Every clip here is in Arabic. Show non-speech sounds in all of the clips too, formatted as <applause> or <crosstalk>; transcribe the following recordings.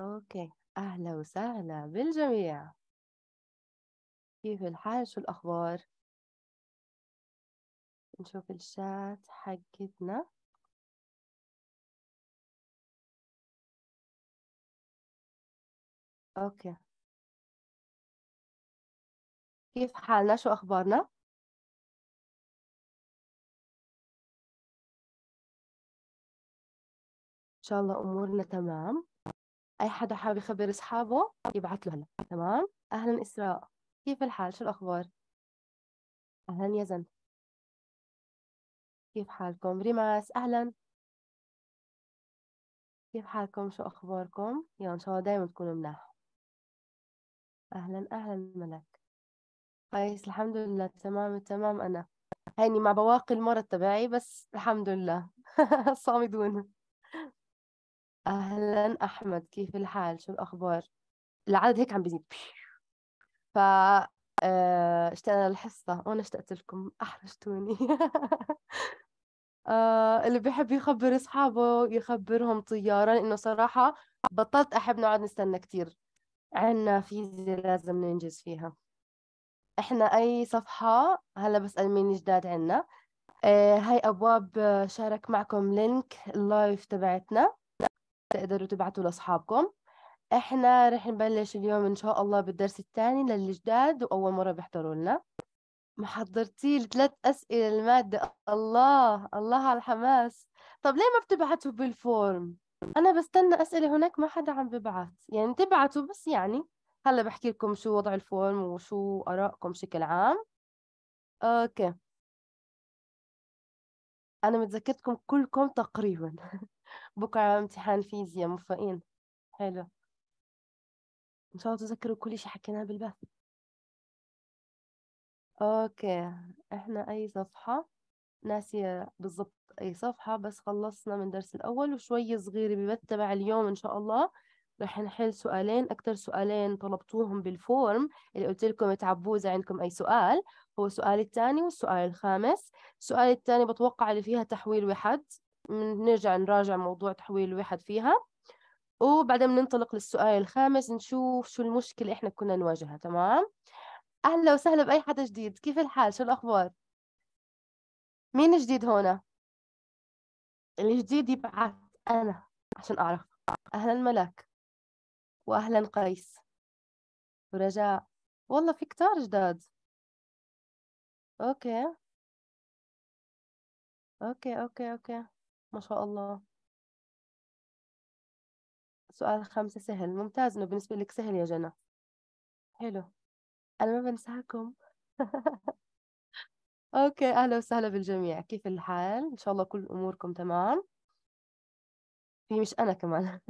اوكي اهلا وسهلا بالجميع كيف الحال شو الاخبار نشوف الشات حقتنا اوكي كيف حالنا شو اخبارنا ان شاء الله امورنا تمام اي حدا حابب يخبر اصحابه يبعث له هلا تمام اهلا اسراء كيف الحال شو الاخبار اهلا يزن كيف حالكم ريماس اهلا كيف حالكم شو اخباركم يا ان شاء الله دايما تكونوا مناح اهلا اهلا ملك كويس الحمد لله تمام التمام انا هيني مع بواقي المرض تبعي بس الحمد لله <laughs> صامدون أهلا أحمد كيف الحال شو الأخبار العدد هيك عم بيزيد ف آه، اشتقنا للحصة وأنا اشتقت لكم أحرجتوني <laughs> آه، اللي بيحب يخبر أصحابه يخبرهم طيارة لأنه صراحة بطلت أحب نقعد نستنى كتير عنا فيزا لازم ننجز فيها احنا اي صفحة هلا بسأل مين جداد عنا آه، هاي ابواب شارك معكم لينك اللايف تبعتنا تقدروا تبعتوا لاصحابكم احنا رح نبلش اليوم ان شاء الله بالدرس الثاني للجداد واول مره بيحضروا لنا محضرتي ثلاث اسئله الماده الله الله على الحماس طب ليه ما بتبعتوا بالفورم انا بستنى اسئله هناك ما حدا عم ببعث يعني تبعتوا بس يعني هلا بحكي لكم شو وضع الفورم وشو ارائكم بشكل عام اوكي انا متذكرتكم كلكم تقريبا <laughs> بكرة امتحان فيزياء موفقين حلو ان شاء الله تذكروا كل شيء حكيناه بالبث اوكي احنا اي صفحة ناسية بالضبط اي صفحة بس خلصنا من درس الاول وشوية صغيرة ببث تبع اليوم ان شاء الله رح نحل سؤالين اكتر سؤالين طلبتوهم بالفورم اللي قلت لكم تعبوه اذا عندكم اي سؤال هو السؤال الثاني والسؤال الخامس السؤال الثاني بتوقع اللي فيها تحويل وحد نرجع نراجع موضوع تحويل الواحد فيها وبعدين بننطلق للسؤال الخامس نشوف شو المشكلة إحنا كنا نواجهها تمام أهلا وسهلا بأي حدا جديد كيف الحال شو الأخبار مين جديد هنا الجديد يبعث أنا عشان أعرف أهلا ملاك وأهلا قيس ورجاء والله في كتار جداد أوكي أوكي أوكي أوكي ما شاء الله سؤال خمسة سهل ممتاز إنه بالنسبة لك سهل يا جنى حلو أنا ما بنساكم <laughs> أوكي أهلا وسهلا بالجميع كيف الحال؟ إن شاء الله كل أموركم تمام في مش أنا كمان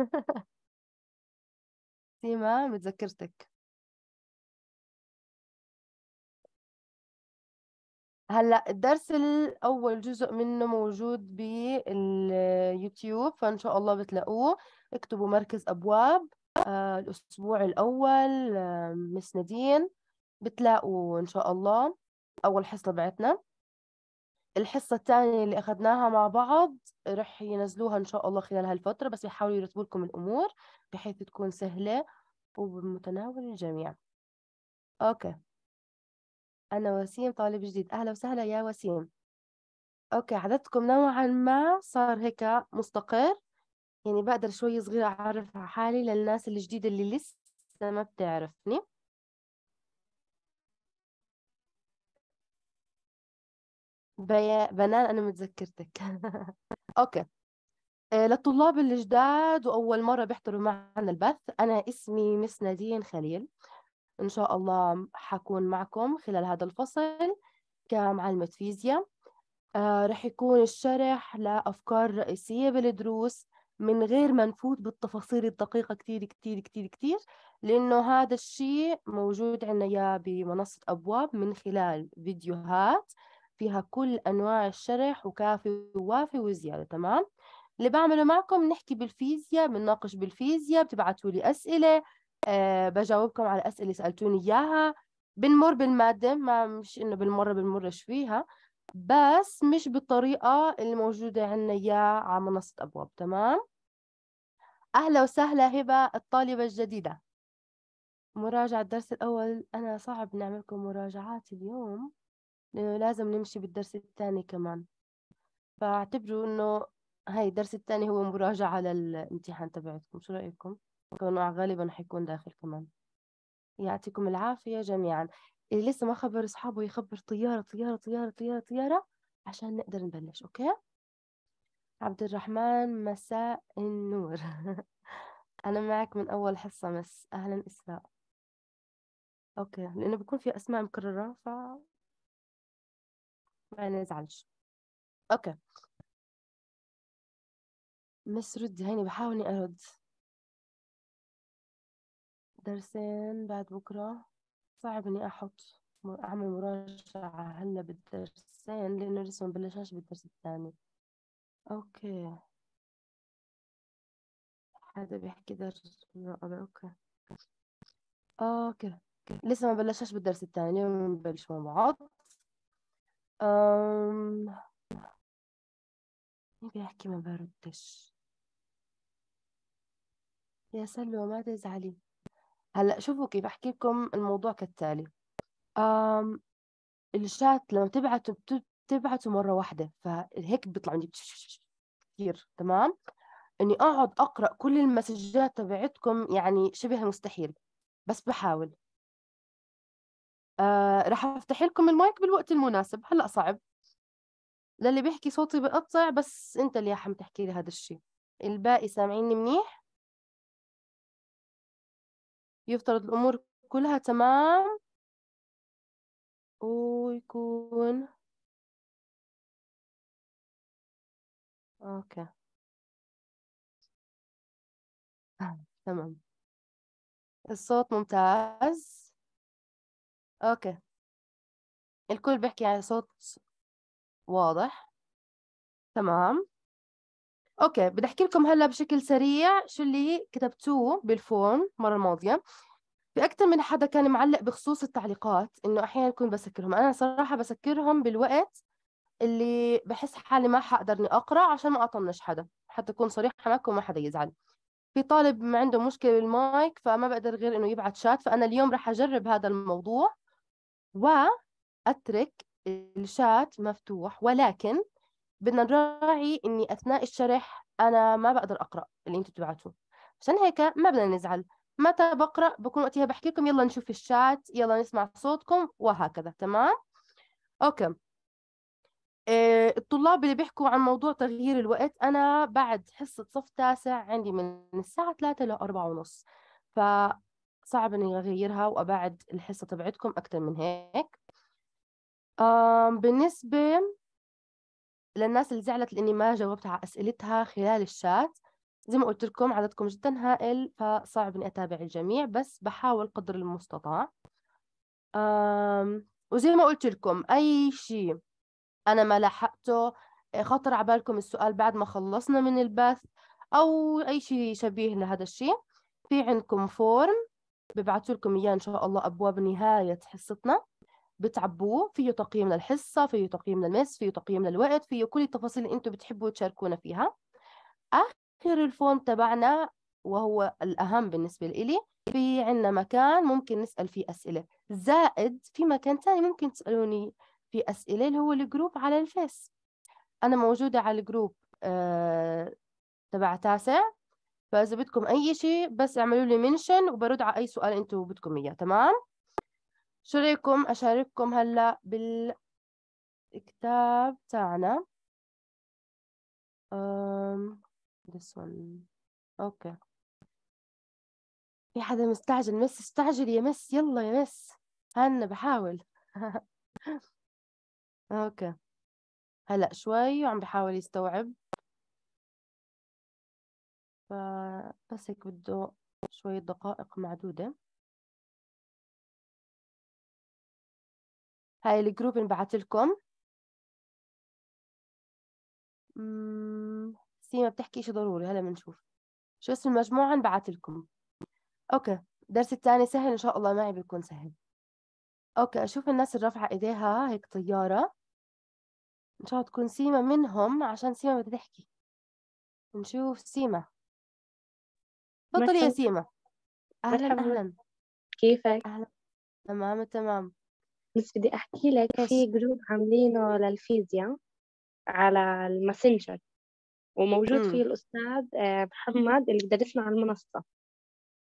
سيما <laughs> متذكرتك هلا الدرس الاول جزء منه موجود باليوتيوب فان شاء الله بتلاقوه اكتبوا مركز ابواب آه، الاسبوع الاول مسندين آه، مس نادين بتلاقوا ان شاء الله اول حصه بعتنا الحصة الثانية اللي أخذناها مع بعض رح ينزلوها إن شاء الله خلال هالفترة بس بيحاولوا يرتبوا لكم الأمور بحيث تكون سهلة وبمتناول الجميع أوكي أنا وسيم طالب جديد أهلا وسهلا يا وسيم أوكي عددكم نوعا ما صار هيك مستقر يعني بقدر شوي صغير أعرف حالي للناس الجديدة اللي لسه ما بتعرفني بي... بنان أنا متذكرتك <laughs> أوكي آه، للطلاب الجداد وأول مرة بيحضروا معنا البث أنا اسمي مس نادين خليل إن شاء الله حكون معكم خلال هذا الفصل كمعلمة فيزياء آه رح يكون الشرح لأفكار رئيسية بالدروس من غير ما نفوت بالتفاصيل الدقيقة كتير كتير كتير كتير لأنه هذا الشيء موجود عندنا يا بمنصة أبواب من خلال فيديوهات فيها كل أنواع الشرح وكافي ووافي وزيادة تمام؟ اللي بعمله معكم نحكي بالفيزياء بنناقش بالفيزياء بتبعتوا لي أسئلة أه بجاوبكم على الاسئله اللي سالتوني اياها بنمر بالماده ما مش انه بالمره بنمرش فيها بس مش بالطريقه اللي موجوده عندنا اياها على منصه ابواب تمام اهلا وسهلا هبه الطالبه الجديده مراجعه الدرس الاول انا صعب نعملكم مراجعات اليوم لانه لازم نمشي بالدرس الثاني كمان فاعتبروا انه هاي الدرس الثاني هو مراجعه للامتحان تبعتكم شو رايكم غالبا حيكون داخل كمان يعطيكم العافية جميعا اللي لسه ما خبر أصحابه يخبر طيارة طيارة طيارة طيارة طيارة عشان نقدر نبلش أوكي عبد الرحمن مساء النور <laughs> أنا معك من أول حصة مس أهلا إسراء أوكي لأنه بكون في أسماء مكررة ف ما نزعلش أوكي مس رد هيني بحاول إني أرد الدرسين بعد بكرة صعب إني أحط أعمل مراجعة هلا بالدرسين لأنه لسه ما بلشناش بالدرس الثاني أوكي حدا بيحكي درس الرقبة أوكي أوكي لسه ما بلشناش بالدرس الثاني اليوم بنبلش مع بعض أم... مين بيحكي ما بردش يا سلوى ما تزعلي هلا شوفوا كيف احكي لكم الموضوع كالتالي أم الشات لما تبعته بتبعته مره واحده فهيك بيطلع عندي كثير تمام اني اقعد اقرا كل المسجات تبعتكم يعني شبه مستحيل بس بحاول آه راح افتح لكم المايك بالوقت المناسب هلا صعب للي بيحكي صوتي بقطع بس انت اللي يا حم تحكي لي هذا الشيء الباقي سامعيني منيح يفترض الأمور كلها تمام ويكون أوكي <laughs> تمام الصوت ممتاز أوكي الكل بيحكي على يعني صوت واضح تمام اوكي بدي احكي لكم هلا بشكل سريع شو اللي كتبتوه بالفورم المره الماضيه في اكثر من حدا كان معلق بخصوص التعليقات انه احيانا كنت بسكرهم انا صراحه بسكرهم بالوقت اللي بحس حالي ما حقدر اني اقرا عشان ما اطنش حدا حتى اكون صريحه معكم ما حدا يزعل في طالب عنده مشكله بالمايك فما بقدر غير انه يبعت شات فانا اليوم راح اجرب هذا الموضوع واترك الشات مفتوح ولكن بدنا نراعي اني اثناء الشرح انا ما بقدر اقرا اللي انتم تبعتوه عشان هيك ما بدنا نزعل متى بقرا بكون وقتها بحكي لكم يلا نشوف الشات يلا نسمع صوتكم وهكذا تمام اوكي آه، الطلاب اللي بيحكوا عن موضوع تغيير الوقت أنا بعد حصة صف تاسع عندي من الساعة 3 ل 4 ونص فصعب إني أغيرها وأبعد الحصة تبعتكم أكثر من هيك بالنسبة للناس اللي زعلت لاني ما جاوبت على اسئلتها خلال الشات زي ما قلت لكم عددكم جدا هائل فصعب اني اتابع الجميع بس بحاول قدر المستطاع وزي ما قلت لكم اي شيء انا ما لحقته إيه، خطر على بالكم السؤال بعد ما خلصنا من البث او اي شيء شبيه لهذا الشيء في عندكم فورم ببعثوا لكم اياه ان شاء الله ابواب نهايه حصتنا بتعبوه فيه تقييم للحصة فيه تقييم للمس فيه تقييم للوقت فيه كل التفاصيل اللي انتم بتحبوا تشاركونا فيها آخر الفون تبعنا وهو الأهم بالنسبة لإلي في عنا مكان ممكن نسأل فيه أسئلة زائد في مكان تاني ممكن تسألوني فيه أسئلة اللي هو الجروب على الفيس أنا موجودة على الجروب آه تبع تاسع فإذا بدكم أي شيء بس اعملوا لي منشن وبرد على أي سؤال أنتم بدكم إياه تمام شو رايكم اشارككم هلا بالكتاب تاعنا um, this one اوكي okay. في حدا مستعجل مس استعجل يا مس يلا يا مس هن بحاول <laughs> اوكي هلا شوي وعم بحاول يستوعب فبس هيك بده شوية دقائق معدودة هاي الجروب انبعت لكم سيما بتحكي شيء ضروري هلا بنشوف شو اسم المجموعة انبعت لكم اوكي الدرس الثاني سهل ان شاء الله معي بيكون سهل اوكي اشوف الناس اللي رافعه ايديها هيك طيارة ان شاء الله تكون سيما منهم عشان سيما بدها تحكي نشوف سيما تفضلي يا سيما اهلا اهلا كيفك؟ اهلا تمام تمام بس بدي أحكي لك في جروب عاملينه للفيزياء على الماسنجر وموجود فيه الأستاذ آه، محمد اللي درسنا على المنصة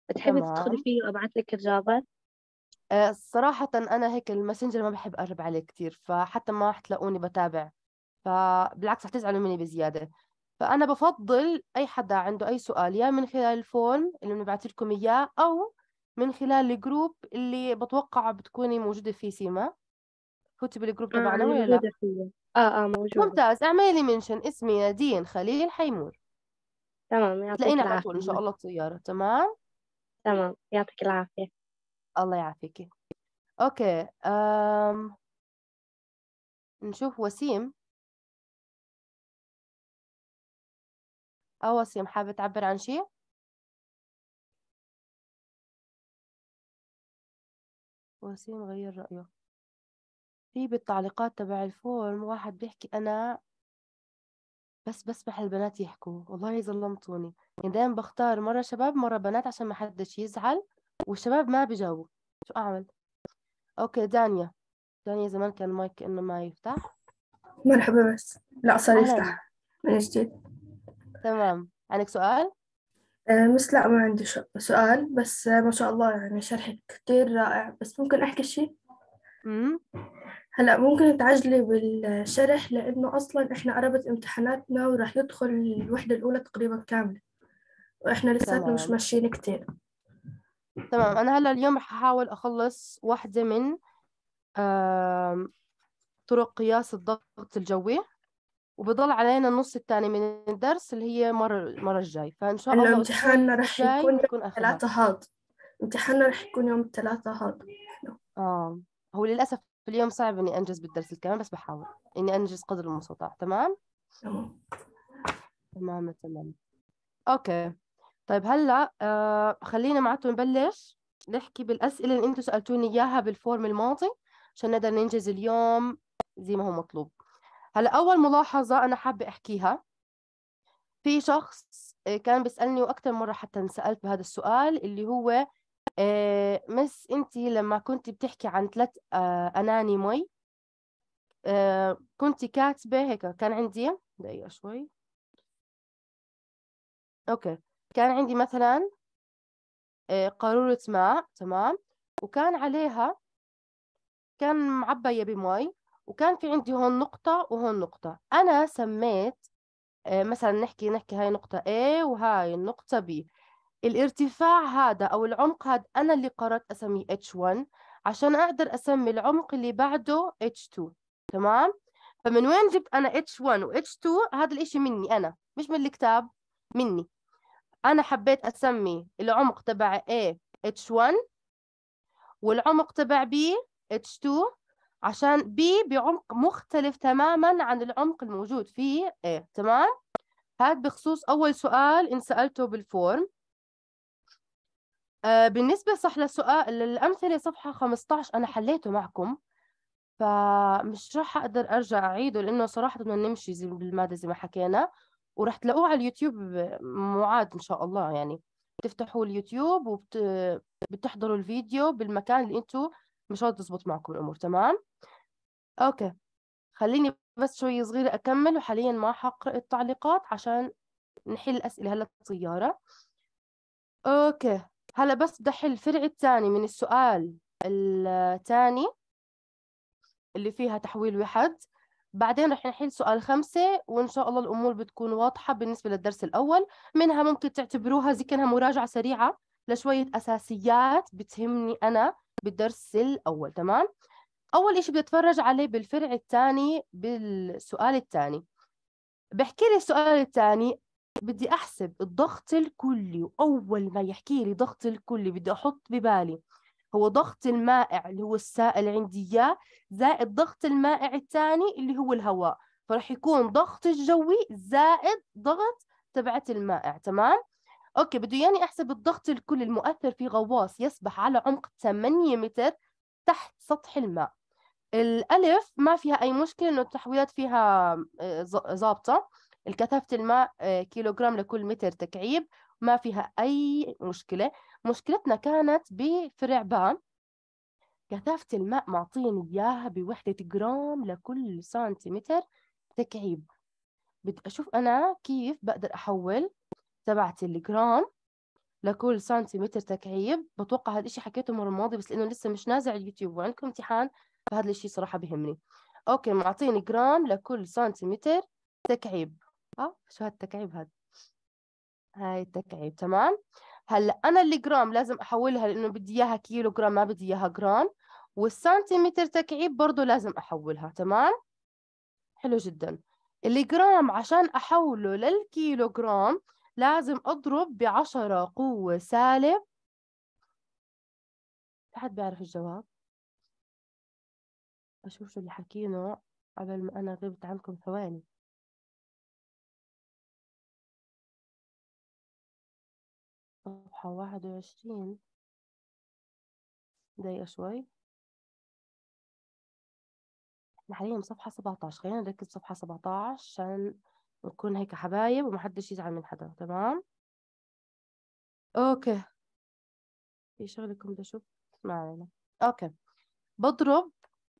بتحبي تدخلي فيه وأبعث لك الرابط آه، صراحة أنا هيك الماسنجر ما بحب أقرب عليه كتير فحتى ما رح تلاقوني بتابع فبالعكس رح تزعلوا مني بزيادة فأنا بفضل أي حدا عنده أي سؤال يا من خلال الفورم اللي بنبعث لكم إياه أو من خلال الجروب اللي بتوقع بتكوني موجودة فيه سيما فوتي بالجروب آه، تبعنا آه ولا لا؟ فيه. اه اه موجودة ممتاز اعملي لي منشن اسمي نادين خليل حيمور تمام يعطيك تلاقينا على طول ان شاء الله الطيارة تمام؟ تمام يعطيك العافية الله يعافيك اوكي أم... نشوف وسيم اه وسيم حابة تعبر عن شيء؟ وسيم غير رأيه في بالتعليقات تبع الفورم واحد بيحكي أنا بس بسمح البنات يحكوا والله ظلمتوني يعني دايما بختار مرة شباب مرة بنات عشان ما حدش يزعل والشباب ما بيجاوبوا شو أعمل أوكي دانيا دانيا زمان كان المايك إنه ما يفتح مرحبا بس لا صار يفتح من جديد تمام عندك سؤال؟ مس آه، لا ما عندي سؤال بس ما شاء الله يعني شرحك كتير رائع بس ممكن أحكي شيء هلأ ممكن تعجلي بالشرح لأنه أصلا إحنا قربت امتحاناتنا وراح يدخل الوحدة الأولى تقريبا كاملة وإحنا لساتنا مش ماشيين كتير تمام أنا هلا اليوم رح أحاول أخلص واحدة من طرق قياس الضغط الجوي وبضل علينا النص الثاني من الدرس اللي هي مرة المرة الجاي فإن شاء الله امتحاننا رح يكون يوم الثلاثاء هاد امتحاننا رح يكون يوم الثلاثاء هاد آه هو للأسف اليوم صعب إني أنجز بالدرس الكامل بس بحاول إني أنجز قدر المستطاع تمام؟ تمام تمام تمام أوكي طيب هلا آه خلينا معكم نبلش نحكي بالأسئلة اللي أنتم سألتوني إياها بالفورم الماضي عشان نقدر ننجز اليوم زي ما هو مطلوب هلا اول ملاحظه انا حابه احكيها في شخص آه، كان بيسالني واكثر مره حتى انسالت بهذا السؤال اللي هو آه، مس انت لما كنت بتحكي عن ثلاث آه، اناني مي كنت كاتبه هيك كان عندي دقيقه شوي اوكي كان عندي مثلا قارورة ماء تمام وكان عليها كان معبية بمي وكان في عندي هون نقطة وهون نقطة أنا سميت آه، مثلا نحكي نحكي هاي نقطة A وهاي النقطة B الارتفاع هذا أو العمق هذا أنا اللي قررت أسميه H1 عشان أقدر أسمي العمق اللي بعده H2 تمام فمن وين جبت أنا H1 و H2 هذا الإشي مني أنا مش من الكتاب مني أنا حبيت أسمي العمق تبع A H1 والعمق تبع B H2 عشان بي بعمق مختلف تماما عن العمق الموجود في A تمام هذا بخصوص أول سؤال إن سألته بالفورم آه بالنسبة صح للسؤال للأمثلة صفحة 15 أنا حليته معكم فمش راح أقدر أرجع أعيده لأنه صراحة بدنا نمشي زي بالمادة زي ما حكينا ورح تلاقوه على اليوتيوب معاد إن شاء الله يعني بتفتحوا اليوتيوب وبتحضروا الفيديو بالمكان اللي انتم مش هتظبط معكم الامور تمام اوكي خليني بس شويه صغيره اكمل وحاليا ما حقرا التعليقات عشان نحل اسئله هلا الطياره اوكي هلا بس بدي احل الفرع الثاني من السؤال الثاني اللي فيها تحويل وحد بعدين رح نحل سؤال خمسة وإن شاء الله الأمور بتكون واضحة بالنسبة للدرس الأول منها ممكن تعتبروها زي كأنها مراجعة سريعة لشوية أساسيات بتهمني أنا بالدرس الأول تمام أول إشي بدي أتفرج عليه بالفرع الثاني بالسؤال الثاني بحكي لي السؤال الثاني بدي أحسب الضغط الكلي وأول ما يحكي لي ضغط الكلي بدي أحط ببالي هو ضغط المائع اللي هو السائل عندي إياه زائد ضغط المائع الثاني اللي هو الهواء فرح يكون ضغط الجوي زائد ضغط تبعت المائع تمام؟ اوكي بده ياني احسب الضغط الكلي المؤثر في غواص يسبح على عمق 8 متر تحت سطح الماء الالف ما فيها اي مشكله انه التحويات فيها آه، ظابطه الكثافه الماء آه، كيلوغرام لكل متر تكعيب ما فيها اي مشكله مشكلتنا كانت بفرع باء كثافه الماء معطيني اياها بوحده جرام لكل سنتيمتر تكعيب بدي اشوف انا كيف بقدر احول تبعت الجرام لكل سنتيمتر تكعيب بتوقع هذا الشيء حكيته المره الماضيه بس لانه لسه مش نازع اليوتيوب وعندكم امتحان فهذا الشيء صراحه بهمني اوكي معطيني جرام لكل سنتيمتر تكعيب اه شو هالتكعيب هذا هاي التكعيب تمام هلا انا الجرام لازم احولها لانه بدي اياها كيلو جرام ما بدي اياها جرام والسنتيمتر تكعيب برضه لازم احولها تمام حلو جدا الجرام عشان احوله للكيلو جرام لازم أضرب بعشرة قوة سالب أحد حد بيعرف الجواب أشوف شو اللي حكينه قبل ما أنا غبت عنكم ثواني صفحة واحد وعشرين دقيقة شوي احنا حاليا بصفحة سبعتاش خلينا نركز بصفحة سبعتاش عشان ونكون هيك حبايب وما حدش يزعل من حدا تمام اوكي في شغلة كنت اشوف ما علينا اوكي بضرب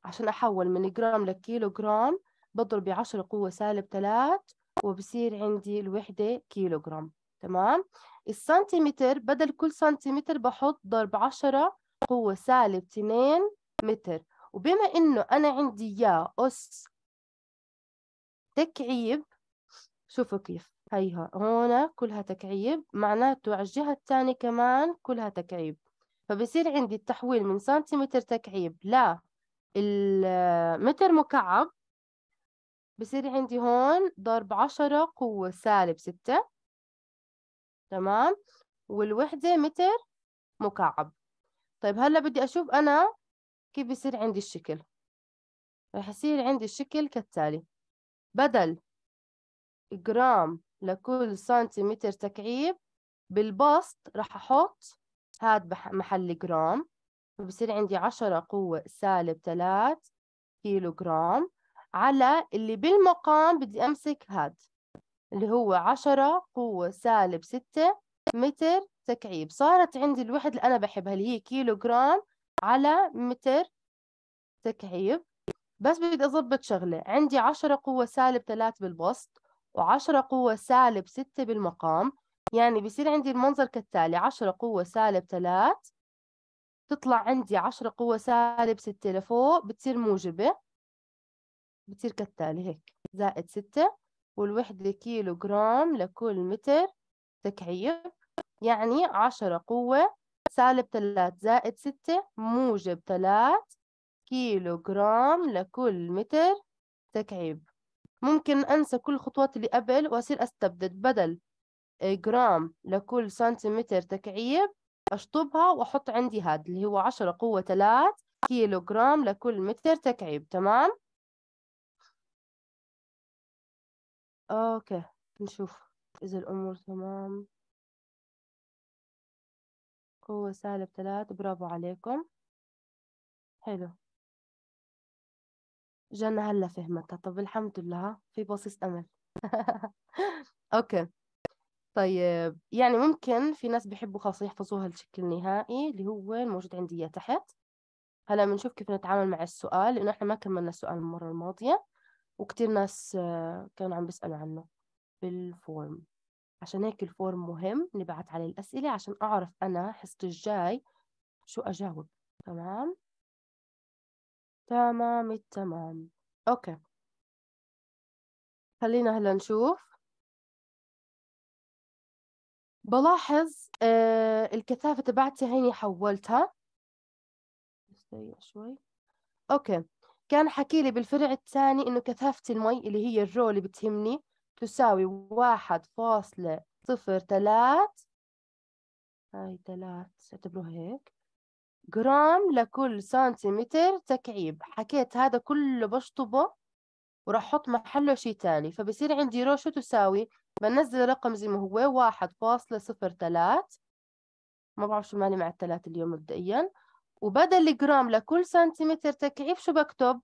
عشان احول من جرام لكيلو جرام بضرب بعشرة قوة سالب ثلاث وبصير عندي الوحدة كيلو جرام تمام السنتيمتر بدل كل سنتيمتر بحط ضرب عشرة قوة سالب 2 متر وبما انه انا عندي يا اس تكعيب شوفوا كيف هيها هون كلها تكعيب معناته على الجهة الثانية كمان كلها تكعيب فبصير عندي التحويل من سنتيمتر تكعيب لا المتر مكعب بصير عندي هون ضرب عشرة قوة سالب ستة تمام والوحدة متر مكعب طيب هلا بدي أشوف أنا كيف بصير عندي الشكل رح يصير عندي الشكل كالتالي بدل جرام لكل سنتيمتر تكعيب بالبسط راح أحط هاد محل جرام فبصير عندي عشرة قوة سالب ثلاث كيلو جرام على اللي بالمقام بدي أمسك هاد اللي هو عشرة قوة سالب ستة متر تكعيب صارت عندي الوحدة اللي أنا بحبها اللي هي كيلو جرام على متر تكعيب بس بدي أضبط شغلة عندي عشرة قوة سالب ثلاث بالبسط و10 قوة سالب 6 بالمقام يعني بصير عندي المنظر كالتالي 10 قوة سالب 3 تطلع عندي 10 قوة سالب 6 لفوق بتصير موجبة بتصير كالتالي هيك زائد 6 والوحدة كيلو جرام لكل متر تكعيب يعني 10 قوة سالب 3 زائد 6 موجب 3 كيلو جرام لكل متر تكعيب ممكن أنسى كل خطوات اللي قبل وأصير أستبدل بدل آه، جرام لكل سنتيمتر تكعيب أشطبها وأحط عندي هاد اللي هو عشرة قوة ثلاث كيلو جرام لكل متر تكعيب تمام أوكي نشوف إذا الأمور تمام قوة سالب ثلاث برافو عليكم حلو جانا هلا فهمتها طب الحمد لله في بصيص امل <laughs> اوكي طيب يعني ممكن في ناس بيحبوا خلاص يحفظوها الشكل نهائي اللي هو الموجود عندي اياه تحت هلا بنشوف كيف نتعامل مع السؤال لانه احنا ما كملنا السؤال المره الماضيه وكتير ناس آه، كانوا عم بيسالوا عنه بالفورم عشان هيك الفورم مهم نبعت عليه الاسئله عشان اعرف انا حصتي الجاي شو اجاوب تمام تمام التمام أوكي خلينا هلا نشوف بلاحظ آه الكثافة تبعتي هيني حولتها شوي أوكي كان حكي لي بالفرع الثاني إنه كثافة المي اللي هي الرو اللي بتهمني تساوي واحد فاصلة صفر تلات هاي تلات اعتبروها هيك جرام لكل سنتيمتر تكعيب حكيت هذا كله بشطبه وراح أحط محله شي تاني فبصير عندي رو شو تساوي بنزل رقم زي ما هو واحد فاصلة صفر تلات ما بعرف شو مالي مع التلات اليوم مبدئيا وبدل الجرام لكل سنتيمتر تكعيب شو بكتب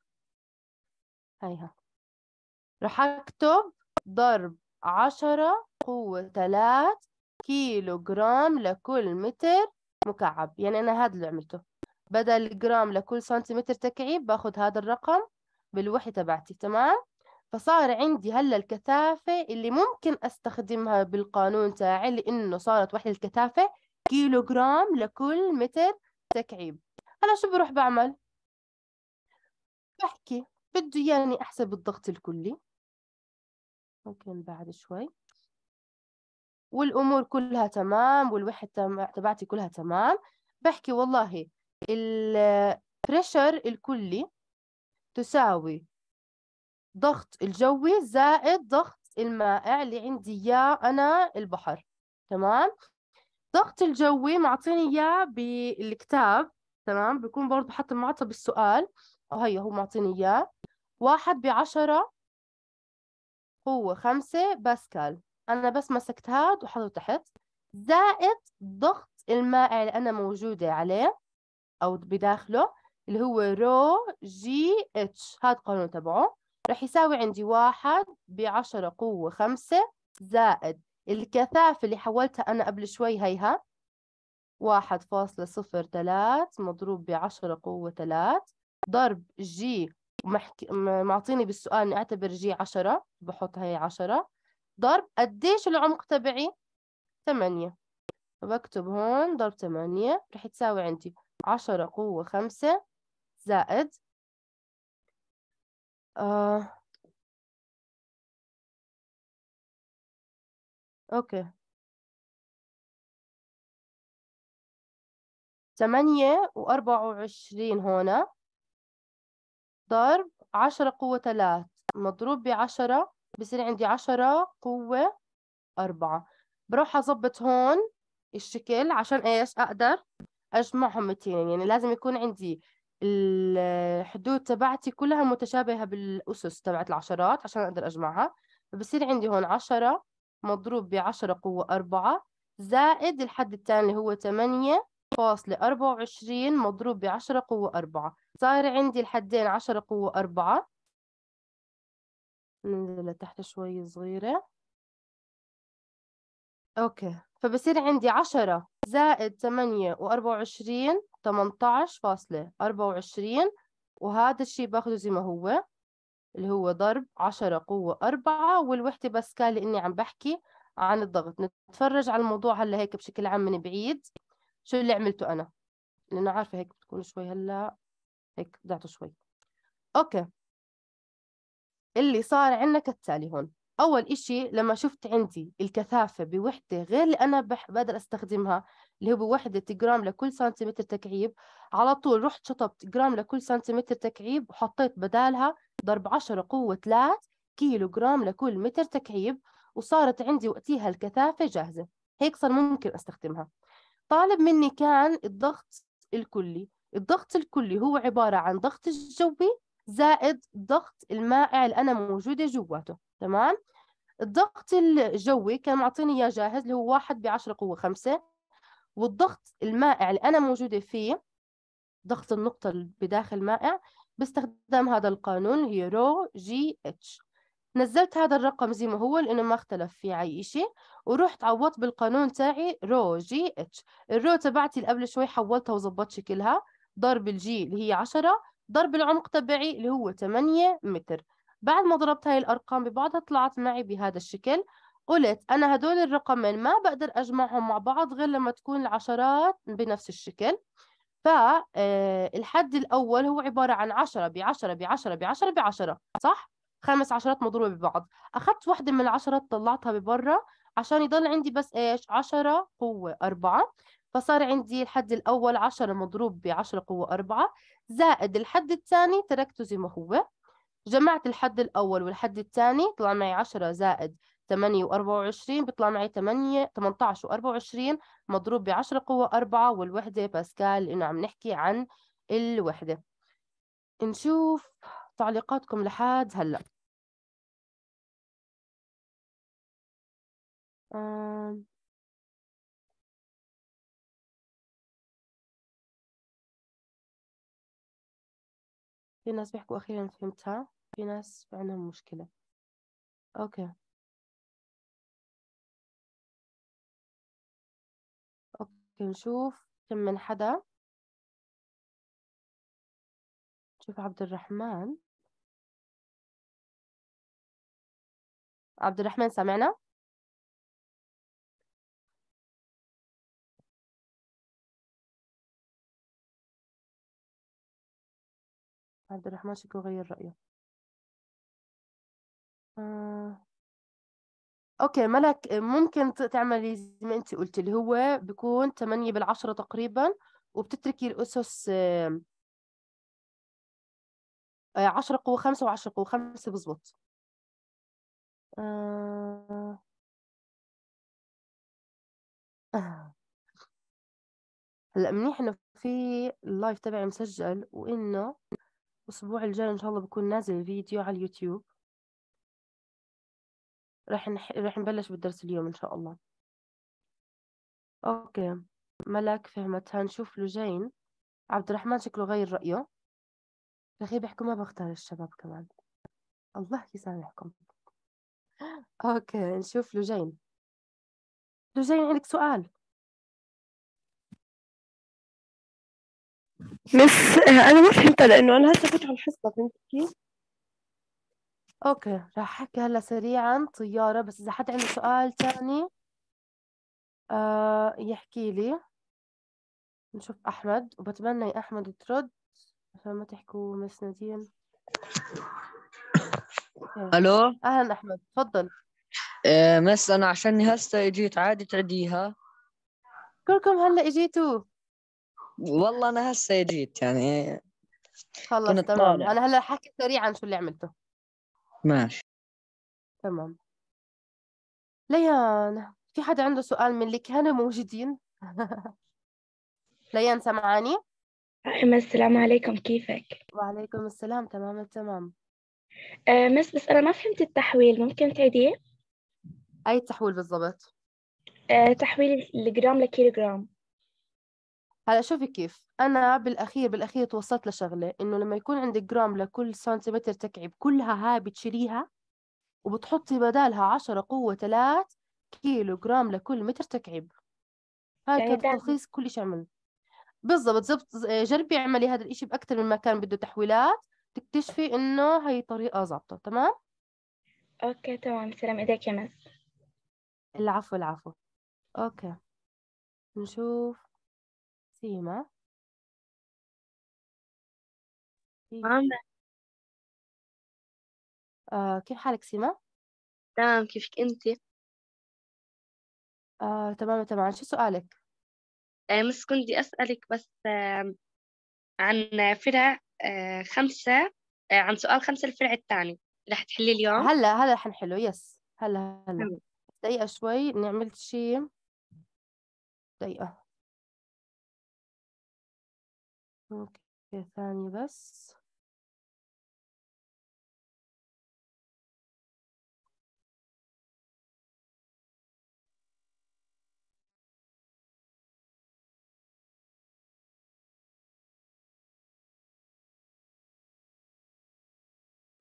هيها راح أكتب ضرب عشرة قوة تلات كيلو جرام لكل متر مكعب يعني أنا هذا اللي عملته بدل جرام لكل سنتيمتر تكعيب باخذ هذا الرقم بالوحي تبعتي تمام فصار عندي هلا الكثافة اللي ممكن استخدمها بالقانون تاعي لأنه صارت وحدة الكثافة كيلو جرام لكل متر تكعيب أنا شو بروح بعمل؟ بحكي بده ياني أحسب الضغط الكلي ممكن بعد شوي والامور كلها تمام والوحده تبعتي كلها تمام بحكي والله البريشر الكلي تساوي ضغط الجوي زائد ضغط المائع اللي عندي اياه انا البحر تمام ضغط الجوي معطيني اياه بالكتاب تمام بيكون برضه حتى معطى بالسؤال هيا هو معطيني اياه واحد بعشرة قوة خمسة باسكال انا بس مسكتها وحطه تحت زائد ضغط المائع اللي انا موجوده عليه او بداخله اللي هو رو جي اتش هذا القانون تبعه رح يساوي عندي واحد بعشرة قوة خمسة زائد الكثافة اللي حولتها أنا قبل شوي هيها واحد فاصلة صفر ثلاث مضروب بعشرة قوة ثلاث ضرب جي معطيني بالسؤال أعتبر جي عشرة بحط هي عشرة ضرب قديش العمق تبعي ثمانية بكتب هون ضرب ثمانية رح تساوي عندي عشرة قوة خمسة زائد آه. أوكي ثمانية وأربعة وعشرين هون ضرب عشرة قوة ثلاث مضروب بعشرة بصير عندي 10 قوة 4 بروح أظبط هون الشكل عشان إيش أقدر أجمعهم متين يعني لازم يكون عندي الحدود تبعتي كلها متشابهة بالأسس تبعت العشرات عشان أقدر أجمعها فبصير عندي هون 10 مضروب ب 10 قوة 4 زائد الحد الثاني اللي هو تمانية فاصلة وعشرين مضروب ب 10 قوة 4 صار عندي الحدين 10 قوة 4 ننزل لتحت شوي صغيرة أوكي فبصير عندي عشرة زائد ثمانية وأربعة وعشرين تمنتاعش فاصلة أربعة وعشرين وهذا الشيء باخده زي ما هو اللي هو ضرب عشرة قوة أربعة والوحدة كان لإني عم بحكي عن الضغط نتفرج على الموضوع هلا هيك بشكل عام من بعيد شو اللي عملته أنا لأنه عارفة هيك بتكون شوي هلا هيك ضعته شوي أوكي اللي صار عندنا كالتالي هون أول إشي لما شفت عندي الكثافة بوحدة غير اللي أنا بقدر أستخدمها اللي هو بوحدة جرام لكل سنتيمتر تكعيب على طول رحت شطبت جرام لكل سنتيمتر تكعيب وحطيت بدالها ضرب 10 قوة 3 كيلو جرام لكل متر تكعيب وصارت عندي وقتها الكثافة جاهزة هيك صار ممكن أستخدمها طالب مني كان الضغط الكلي الضغط الكلي هو عبارة عن ضغط الجوي زائد ضغط المائع اللي انا موجوده جواته تمام الضغط الجوي كان معطيني اياه جاهز اللي هو 1 ب 10 قوه 5 والضغط المائع اللي انا موجوده فيه ضغط النقطه اللي بداخل مائع باستخدام هذا القانون اللي هي رو جي اتش نزلت هذا الرقم زي ما هو لانه ما اختلف في اي شيء ورحت عوضت بالقانون تاعي رو جي اتش الرو تبعتي اللي قبل شوي حولتها وظبطت شكلها ضرب الجي اللي هي 10 ضرب العمق تبعي اللي هو 8 متر بعد ما ضربت هاي الأرقام ببعضها طلعت معي بهذا الشكل قلت أنا هدول الرقمين ما بقدر أجمعهم مع بعض غير لما تكون العشرات بنفس الشكل فالحد آه، الأول هو عبارة عن 10 ب 10 ب 10 ب 10 ب 10 صح؟ خمس عشرات مضروبة ببعض أخذت واحدة من العشرات طلعتها ببرا عشان يضل عندي بس إيش 10 قوة 4 فصار عندي الحد الأول 10 مضروب ب 10 قوة 4 زائد الحد الثاني تركته زي ما هو جمعت الحد الأول والحد الثاني طلع معي 10 زائد 8 و24 بيطلع معي 8 18 و24 مضروب ب 10 قوة 4 والوحدة باسكال لأنه عم نحكي عن الوحدة نشوف تعليقاتكم لحد هلا أم... في ناس بيحكوا أخيرا فهمتها في ناس عندهم مشكلة أوكي أوكي نشوف كم من حدا نشوف عبد الرحمن عبد الرحمن سامعنا عبد الرحمن شكله غير رأيه آه. اوكي ملك ممكن تعملي زي ما انت قلتي اللي هو بيكون 8 بالعشرة تقريبا وبتتركي الاسس 10 آه، قوة 5 و10 قوة 5 بزبط آه. آه. <laughs> هلا منيح انه في اللايف تبعي مسجل وانه الأسبوع الجاي إن شاء الله بكون نازل فيديو على اليوتيوب راح نح... راح نبلش بالدرس اليوم إن شاء الله أوكي ملاك فهمتها نشوف لجين عبد الرحمن شكله غير رأيه أخي بحكم ما بختار الشباب كمان الله يسامحكم أوكي نشوف لجين لجين عندك سؤال مس آه، انا ما فهمتها لانه انا هسه فتح الحصه فهمت كيف؟ اوكي راح احكي هلا سريعا طياره بس اذا حد عنده سؤال ثاني آه يحكي لي نشوف احمد وبتمنى يا احمد ترد عشان ما تحكوا مس نادين الو اهلا احمد تفضل آه مس انا عشان هسه اجيت عادي تعديها كلكم هلا اجيتوا والله انا هسه جيت يعني خلص تمام طالع. انا هلا حكي سريعا شو اللي عملته ماشي تمام ليان في حدا عنده سؤال من اللي كانوا موجودين <laughs> ليان سمعاني فاطمة السلام عليكم كيفك؟ وعليكم السلام تمام التمام مس آه، بس أنا ما فهمت التحويل ممكن تعيديه؟ أي تحويل بالضبط؟ آه، تحويل الجرام لكيلو جرام هلا شوفي كيف انا بالاخير بالاخير توصلت لشغله انه لما يكون عندك جرام لكل سنتيمتر تكعب كلها هاي بتشيليها وبتحطي بدالها 10 قوه 3 كيلو جرام لكل متر تكعب هاي يعني كان تلخيص كل شيء عمل بالضبط زبط آه، جربي اعملي هذا الشيء باكثر من مكان بده تحويلات تكتشفي انه هي طريقه ظابطه تمام اوكي تمام سلام ايديك يا مس العفو العفو اوكي نشوف سيما آه كيف حالك سيما؟ تمام كيفك أنت؟ آه تمام تمام شو سؤالك؟ آه مس كنت أسألك بس آه عن فرع آه خمسة آه عن سؤال خمسة الفرع الثاني رح تحلي اليوم؟ هلا هلا حنحله يس هلا هلا دقيقة شوي نعمل شي دقيقة اوكي ثانية بس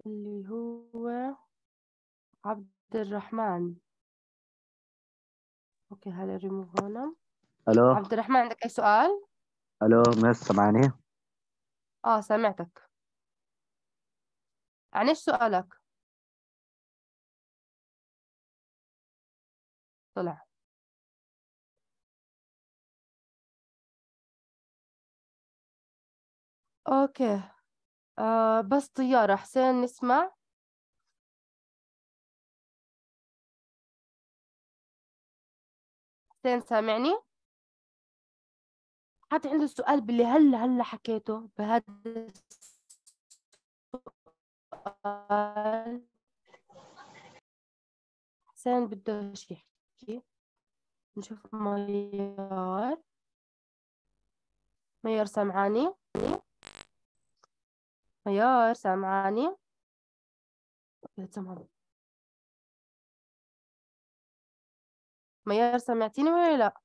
اللي هو عبد الرحمن اوكي هلا ريموف هون الو عبد الرحمن عندك اي سؤال؟ الو ميس سمعني؟ آه سمعتك عن ايش سؤالك طلع أوكي آه بس طيارة حسين نسمع حسين سامعني؟ حتى عنده السؤال باللي هلا هلا حكيته بهذا السؤال حسين بده شيء يحكي نشوف ميار ميار سامعاني ميار سامعاني تمام ميار سمعتيني ولا لا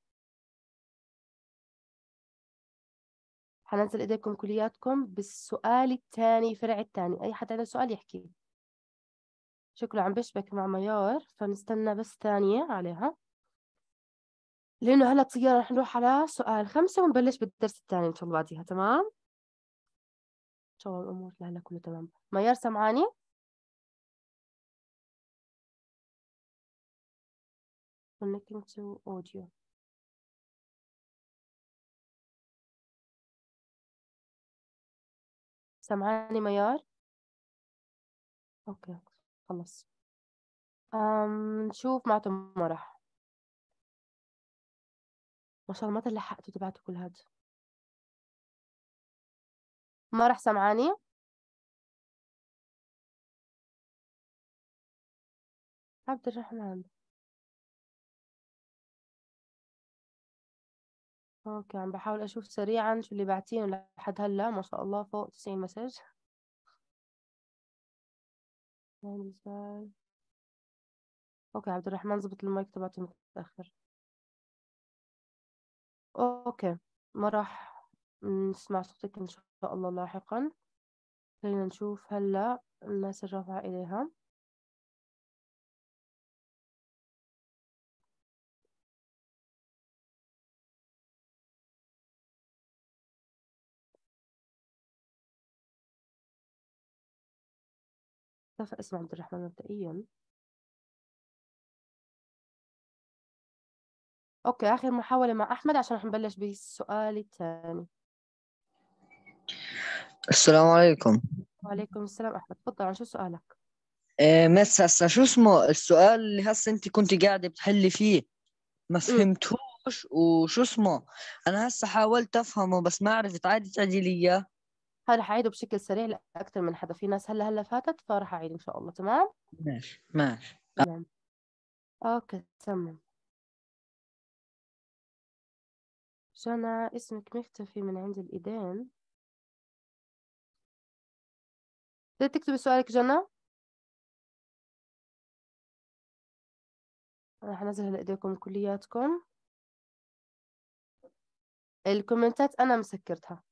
حنزل ايديكم كلياتكم بالسؤال الثاني فرع الثاني اي حد عنده سؤال يحكي شكله عم بشبك مع ميار فنستنى بس ثانية عليها لأنه هلا طيارة رح نروح على سؤال خمسة ونبلش بالدرس الثاني إن شاء الله بعديها تمام؟ إن شاء الله الأمور لهلا كله تمام ميار سمعاني؟ connecting to audio سمعاني ميار اوكي خلص أم نشوف مع مرح ما شاء الله ما تلحقتوا تبعتوا كل هاد مرح سمعاني عبد الرحمن اوكي آه، عم بحاول اشوف سريعا شو اللي بعتيهم لحد هلا ما شاء الله فوق 90 مسج اوكي عبد الرحمن زبط المايك تبعته متاخر اوكي ما راح نسمع صوتك ان شاء الله لاحقا خلينا نشوف هلا الناس الرافعه اليها لا فاسمع عبد الرحمن مبدئيا اوكي اخر محاولة مع احمد عشان نبلش بالسؤال الثاني السلام عليكم وعليكم السلام احمد تفضل عن شو سؤالك إيه مس هسه شو اسمه السؤال اللي هسه انت كنت قاعدة بتحلي فيه ما فهمتوش وشو اسمه انا هسه حاولت افهمه بس ما عرفت عادي تعدي لي اياه فرح اعيده بشكل سريع لاكثر من حدا في ناس هلا هلا فاتت فراح اعيد ان شاء الله تمام ماشي ماشي تمام اوكي تمام جنى اسمك مختفي من عند الايدين بدك تكتب سؤالك جنى راح انزل لايديكم كلياتكم الكومنتات انا مسكرتها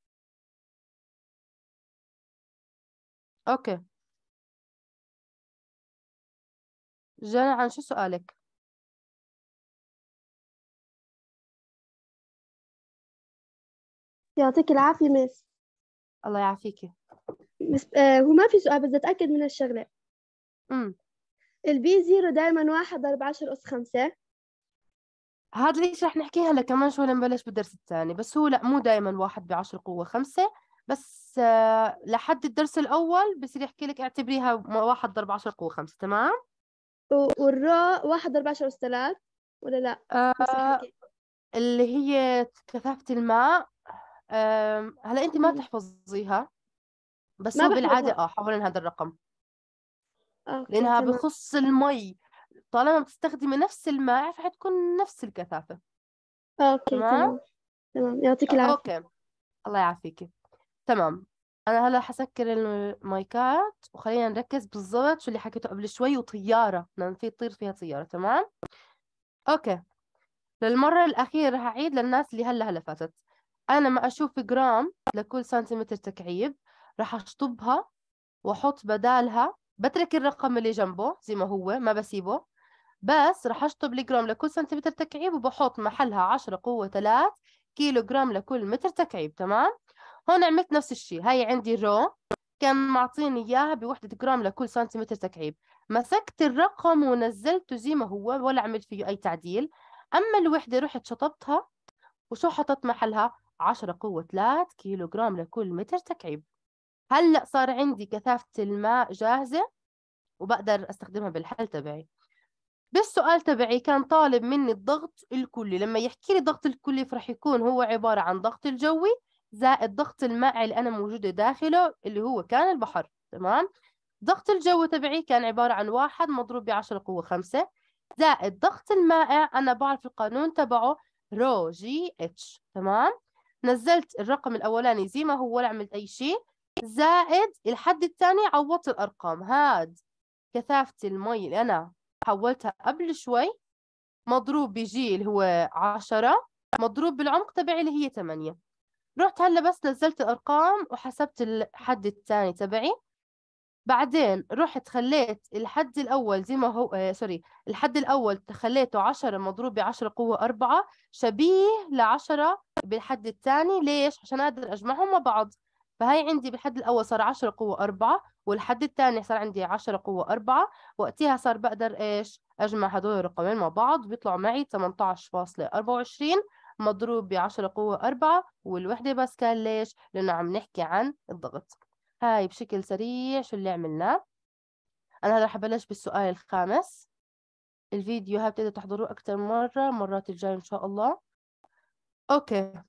اوكي جانا عن شو سؤالك يعطيك العافية ميس الله يعافيكي بس آه، هو ما في سؤال بس أتأكد من الشغلة امم البي زيرو دايما واحد ضرب عشر أس خمسة هذا ليش رح نحكيها هلا كمان شوي لنبلش بالدرس الثاني بس هو لا مو دايما واحد بعشر قوة خمسة بس آه، لحد الدرس الاول بصير يحكي لك اعتبريها واحد ضرب 10 قوه خمسه تمام والراء واحد ضرب 10 أس 3 ولا لا آه اللي هي كثافه الماء آه هلا انت ما تحفظيها بس هو بالعاده اه حوالين هذا الرقم آه، أوكي لانها تمام. بخص المي طالما بتستخدمي نفس الماء فحتكون نفس الكثافه اوكي تمام تمام يعطيك العافيه اوكي الله يعافيكي تمام انا هلا حسكر المايكات وخلينا نركز بالضبط شو اللي حكيته قبل شوي وطياره لان في تطير فيها طياره تمام اوكي للمره الاخيره رح اعيد للناس اللي هلا هلا فاتت انا ما اشوف جرام لكل سنتيمتر تكعيب راح اشطبها واحط بدالها بترك الرقم اللي جنبه زي ما هو ما بسيبه بس راح اشطب الجرام لكل سنتيمتر تكعيب وبحط محلها 10 قوة 3 كيلو جرام لكل متر تكعيب تمام هون عملت نفس الشيء هاي عندي رو كان معطيني إياها بوحدة جرام لكل سنتيمتر تكعيب مسكت الرقم ونزلته زي ما هو ولا عملت فيه أي تعديل أما الوحدة رحت شطبتها وشو حطت محلها 10 قوة 3 كيلو جرام لكل متر تكعيب هلأ صار عندي كثافة الماء جاهزة وبقدر أستخدمها بالحل تبعي بالسؤال تبعي كان طالب مني الضغط الكلي لما يحكي لي الضغط الكلي فرح يكون هو عبارة عن ضغط الجوي زائد ضغط الماء اللي أنا موجودة داخله اللي هو كان البحر تمام ضغط الجو تبعي كان عبارة عن واحد مضروب بعشرة قوة خمسة زائد ضغط المائع أنا بعرف القانون تبعه رو جي اتش تمام نزلت الرقم الأولاني زي ما هو ولا عملت أي شيء زائد الحد الثاني عوضت الأرقام هاد كثافة المي اللي أنا حولتها قبل شوي مضروب بجي اللي هو عشرة مضروب بالعمق تبعي اللي هي 8 رحت هلا بس نزلت الأرقام وحسبت الحد الثاني تبعي بعدين رحت خليت الحد الأول زي ما هو آه سوري الحد الأول خليته عشرة مضروب بعشرة قوة أربعة شبيه لعشرة بالحد الثاني ليش؟ عشان أقدر أجمعهم مع بعض فهي عندي بالحد الأول صار عشرة قوة أربعة والحد الثاني صار عندي عشرة قوة أربعة وقتها صار بقدر إيش؟ أجمع هدول الرقمين مع بعض بيطلعوا معي 18.24 مضروب بعشرة قوة أربعة والوحدة باسكال ليش؟ لأنه عم نحكي عن الضغط هاي بشكل سريع شو اللي عملناه أنا هلا رح أبلش بالسؤال الخامس الفيديو هاي بتقدر تحضروه أكثر مرة مرات الجاي إن شاء الله أوكي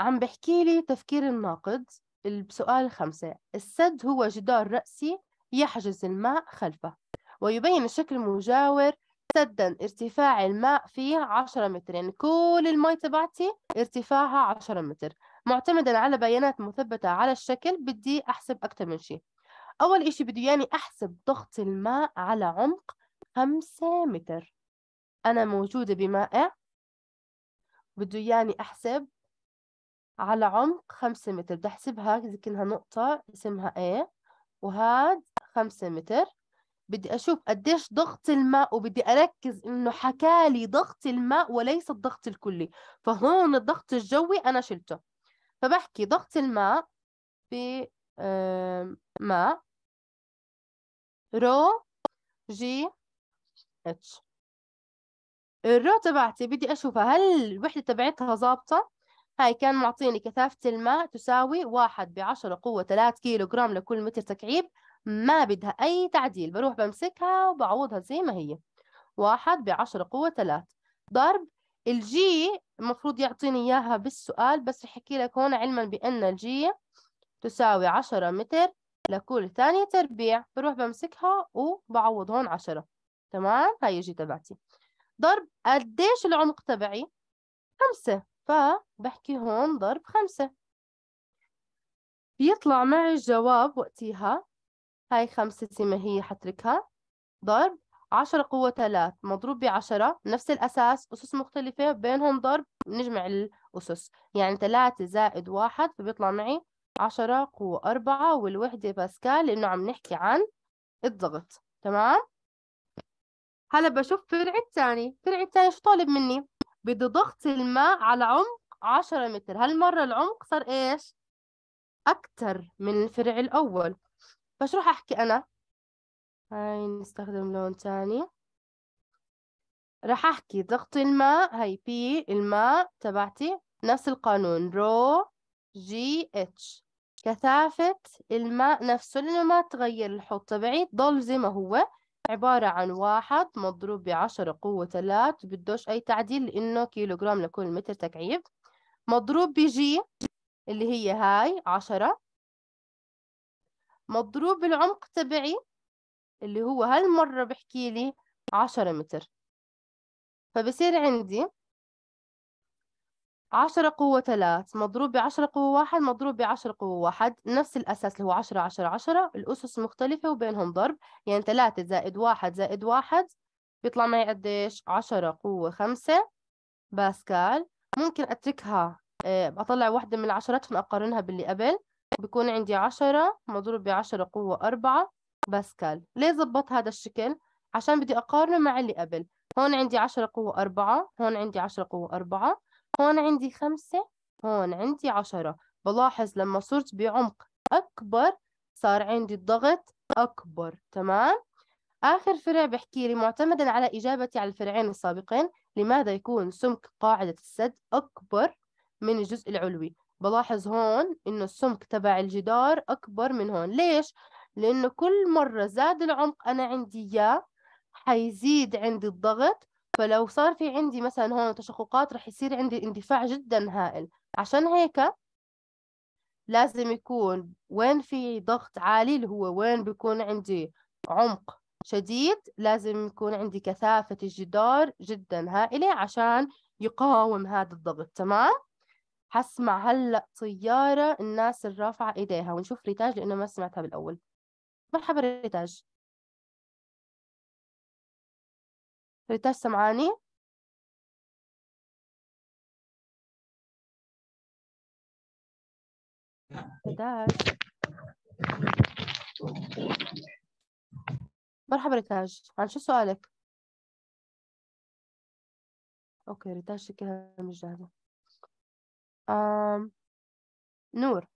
عم بحكي لي تفكير الناقد السؤال خمسة السد هو جدار رأسي يحجز الماء خلفه ويبين الشكل المجاور سدا ارتفاع الماء فيه 10 متر يعني كل الماء تبعتي ارتفاعها 10 متر معتمدا على بيانات مثبتة على الشكل بدي أحسب أكثر من شيء أول إشي بدي يعني أحسب ضغط الماء على عمق 5 متر أنا موجودة بمائع بدي يعني أحسب على عمق 5 متر بدي أحسبها إذا كأنها نقطة اسمها A وهاد 5 متر بدي اشوف قديش ضغط الماء وبدي اركز انه حكالي ضغط الماء وليس الضغط الكلي فهون الضغط الجوي انا شلته فبحكي ضغط الماء في ماء رو جي اتش الرو تبعتي بدي اشوفها هل الوحده تبعتها ظابطه هاي كان معطيني كثافة الماء تساوي واحد بعشرة قوة ثلاث كيلو جرام لكل متر تكعيب ما بدها أي تعديل بروح بمسكها وبعوضها زي ما هي واحد بعشرة قوة ثلاث ضرب الجي المفروض يعطيني إياها بالسؤال بس رح أحكي لك هون علما بأن الجي تساوي عشرة متر لكل ثانية تربيع بروح بمسكها وبعوض هون عشرة تمام هاي الجي تبعتي ضرب قديش العمق تبعي خمسة فبحكي هون ضرب خمسة بيطلع معي الجواب وقتها هاي خمسة زي ما هي حتركها ضرب عشرة قوة ثلاث مضروب بعشرة نفس الأساس أسس مختلفة بينهم ضرب نجمع الأسس يعني ثلاثة زائد واحد فبيطلع معي عشرة قوة أربعة والوحدة باسكال لأنه عم نحكي عن الضغط تمام هلا بشوف فرع الثاني فرع الثاني شو طالب مني بدي ضغط الماء على عمق 10 متر هالمرة العمق صار إيش أكتر من الفرع الأول فايش راح أحكي أنا هاي نستخدم لون تاني راح أحكي ضغط الماء هاي بي الماء تبعتي نفس القانون رو جي اتش كثافة الماء نفسه لأنه ما تغير الحوض تبعي ضل زي ما هو عبارة عن واحد مضروب بعشرة قوة ثلاث بدوش أي تعديل لأنه كيلو جرام لكل متر تكعيب مضروب بجي اللي هي هاي عشرة مضروب العمق تبعي اللي هو هالمرة بحكي لي عشرة متر فبصير عندي عشرة قوة ثلاث مضروب بعشرة قوة واحد مضروب بعشرة قوة واحد نفس الأساس اللي هو عشرة عشرة عشرة الأسس مختلفة وبينهم ضرب يعني ثلاثة زائد واحد زائد واحد بيطلع معي قديش عشرة قوة خمسة باسكال ممكن أتركها آه، أطلع واحدة من العشرات ونقارنها باللي قبل بيكون عندي 10 مضروب ب 10 قوة 4 باسكال ليه ظبط هذا الشكل؟ عشان بدي أقارنه مع اللي قبل هون عندي 10 قوة 4 هون عندي 10 قوة 4 هون عندي 5 هون عندي 10 بلاحظ لما صرت بعمق أكبر صار عندي الضغط أكبر تمام؟ آخر فرع بحكي لي معتمدا على إجابتي على الفرعين السابقين لماذا يكون سمك قاعدة السد أكبر من الجزء العلوي بلاحظ هون إنه السمك تبع الجدار أكبر من هون ليش؟ لأنه كل مرة زاد العمق أنا عندي إياه حيزيد عندي الضغط فلو صار في عندي مثلا هون تشققات رح يصير عندي اندفاع جدا هائل عشان هيك لازم يكون وين في ضغط عالي اللي هو وين بيكون عندي عمق شديد لازم يكون عندي كثافة الجدار جدا هائلة عشان يقاوم هذا الضغط تمام؟ حسمع هلا طياره الناس الرافعه ايديها ونشوف ريتاج لانه ما سمعتها بالاول مرحبا ريتاج ريتاج سمعاني ريتاج مرحبا ريتاج عن شو سؤالك اوكي ريتاج شكلها مش جاهزه نور.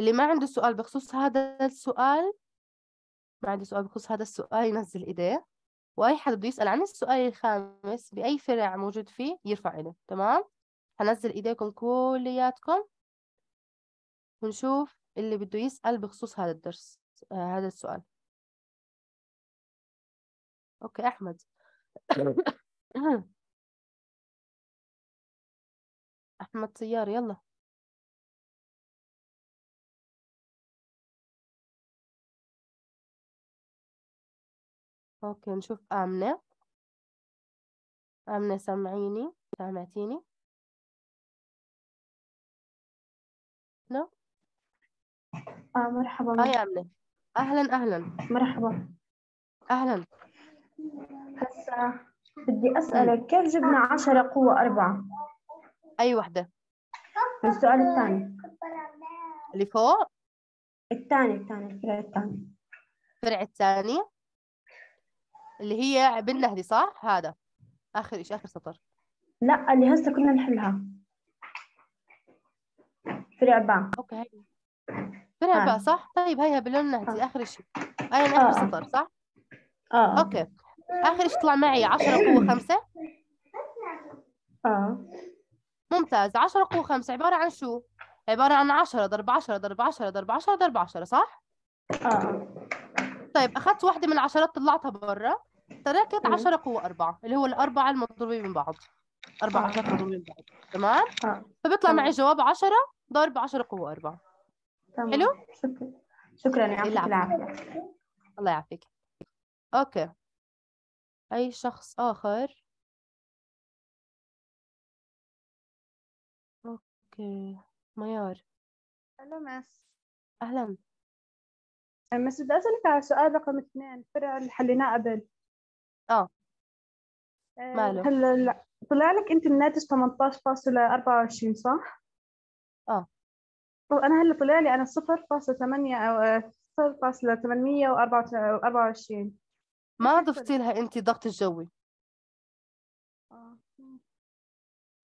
اللي ما عنده سؤال بخصوص هذا السؤال ما عنده سؤال بخصوص هذا السؤال ينزل إيديه وأي حد بده يسأل عن السؤال الخامس بأي فرع موجود فيه يرفع إيده تمام هنزل إيديكم كلياتكم ونشوف اللي بده يسأل بخصوص هذا الدرس آه هذا السؤال أوكي أحمد احمد طيار يلا اوكي نشوف امنه امنه سمعيني سامعتيني لا آه مرحبا هاي امنه اهلا اهلا مرحبا اهلا هسا بدي اسالك كيف جبنا 10 قوة 4 أي واحدة؟ السؤال الثاني اللي فوق الثاني الثاني الفرع الثاني الفرع الثاني اللي هي بالنهدي صح هذا آخر إيش آخر سطر لا اللي هسه كنا نحلها فرع باء أوكي فرع آه. باء صح طيب هيها باللون النهدي آه. آخر شيء هاي آخر آه. سطر صح آه. أوكي آخر شيء طلع معي 10 قوة 5 اه ممتاز 10 قوة 5 عبارة عن شو؟ عبارة عن 10 ضرب 10 ضرب 10 ضرب 10 ضرب 10 صح؟ اه طيب أخذت واحدة من العشرات طلعتها برا تركت 10 قوة 4 اللي هو الأربعة المضروبين من بعض أربع آه. عشرات مضروبين من بعض تمام؟ آه. فبيطلع معي جواب 10 ضرب 10 قوة 4 تمام. حلو؟ شكرا شكرا يعطيك العافية الله يعافيك أوكي أي شخص آخر اوكي ميار الو مس اهلا مس بدي اسالك على سؤال رقم اثنين الفرع اللي حليناه قبل اه, آه، ماله هلا طلع لك انت الناتج 18.24 صح؟ اه طب انا هلا طلع لي انا 0.8 او 0.824 آه، ما ضفتي لها انت الضغط الجوي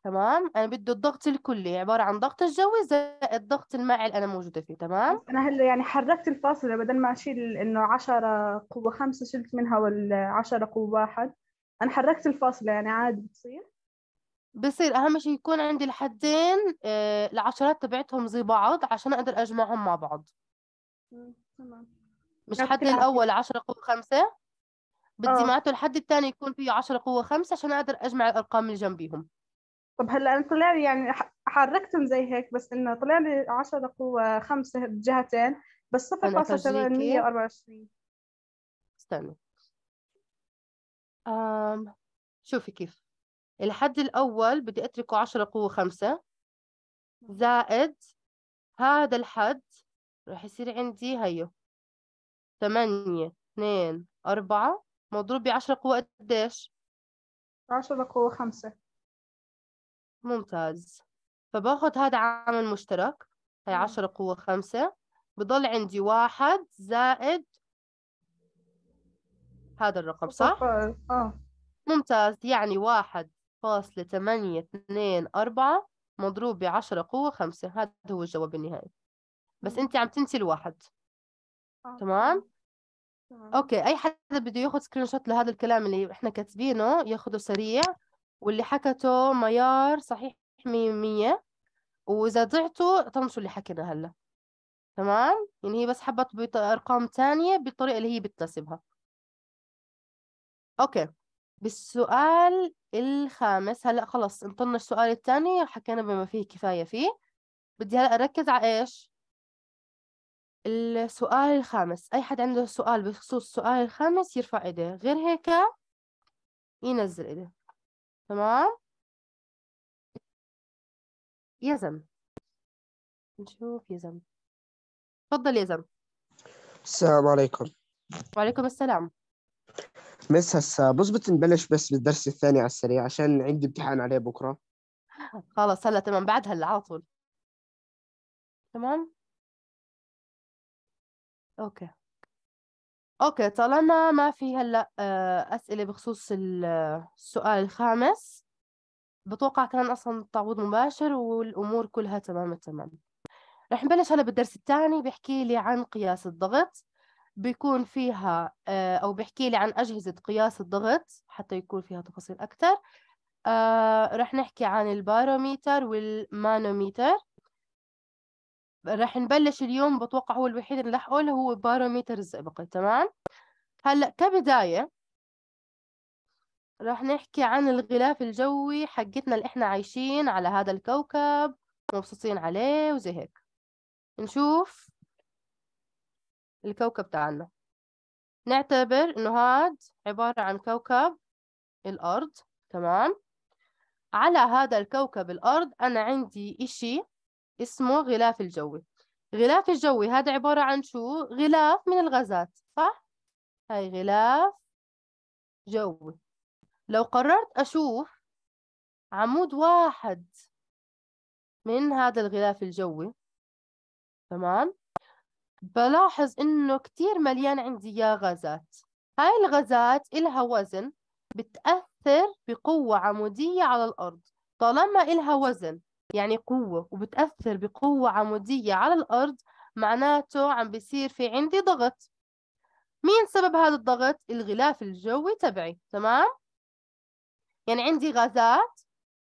تمام انا بدي الضغط الكلي عباره عن ضغط الجوي زائد ضغط الماء اللي انا موجوده فيه تمام انا هلا يعني حركت الفاصله بدل ما اشيل انه 10 قوه 5 شلت منها وال 10 قوه 1 انا حركت الفاصله يعني عادي بتصير بصير اهم شيء يكون عندي الحدين آه، العشرات تبعتهم زي بعض عشان اقدر اجمعهم مع بعض تمام مش الحد الاول 10 قوه 5 بدي آه. معناته الحد الثاني يكون فيه 10 قوه 5 عشان اقدر اجمع الارقام اللي جنبيهم طب هلا انا طلع لي يعني حركتهم زي هيك بس انه طلع لي 10 قوة 5 بجهتين بس 0.824 استنى آه شوفي كيف الحد الأول بدي أتركه 10 قوة 5 زائد هذا الحد راح يصير عندي هيو 8 2 4 مضروب ب 10 قوة قديش؟ 10 قوة 5 ممتاز فباخذ هذا عامل مشترك هي عشرة قوة خمسة بضل عندي واحد زائد هذا الرقم صح؟ اه ممتاز يعني واحد فاصلة تمانية اثنين أربعة مضروب بعشرة قوة خمسة هذا هو الجواب النهائي بس أنت عم تنسي الواحد آه. تمام؟ آه. أوكي أي حدا بده ياخذ سكرين شوت لهذا الكلام اللي إحنا كاتبينه ياخذه سريع واللي حكته معيار صحيح 100% وإذا ضعتوا طنشوا اللي حكينا هلا تمام يعني هي بس حبت بأرقام تانية بالطريقة اللي هي بتناسبها أوكي بالسؤال الخامس هلا خلص انطلنا السؤال الثاني حكينا بما فيه كفاية فيه بدي هلا أركز على إيش السؤال الخامس أي حد عنده سؤال بخصوص السؤال الخامس يرفع إيده غير هيك ينزل إيده تمام يزن نشوف يزن تفضل يزن السلام عليكم وعليكم السلام مس هسا بظبط نبلش بس بالدرس الثاني على السريع عشان عندي امتحان عليه بكره خلص هلا تمام بعد هلا على طول تمام اوكي اوكي طالما ما في هلا آه، اسئله بخصوص السؤال الخامس بتوقع كان اصلا التعويض مباشر والامور كلها تمام تمام رح نبلش هلا بالدرس الثاني بيحكي لي عن قياس الضغط بيكون فيها آه، او بيحكي لي عن اجهزه قياس الضغط حتى يكون فيها تفاصيل اكثر آه، رح نحكي عن الباروميتر والمانوميتر راح نبلش اليوم بتوقع هو الوحيد اللي راح اللي هو باراميتر الزئبقي تمام هلا كبدايه راح نحكي عن الغلاف الجوي حقتنا اللي احنا عايشين على هذا الكوكب مبسوطين عليه وزي هيك نشوف الكوكب تاعنا نعتبر انه هاد عبارة عن كوكب الارض تمام على هذا الكوكب الارض انا عندي اشي اسمه غلاف الجوي غلاف الجوي هذا عبارة عن شو؟ غلاف من الغازات صح؟ هاي غلاف جوي لو قررت أشوف عمود واحد من هذا الغلاف الجوي تمام؟ بلاحظ إنه كتير مليان عندي يا غازات هاي الغازات إلها وزن بتأثر بقوة عمودية على الأرض طالما إلها وزن يعني قوة وبتأثر بقوة عمودية على الأرض معناته عم بيصير في عندي ضغط مين سبب هذا الضغط؟ الغلاف الجوي تبعي تمام؟ يعني عندي غازات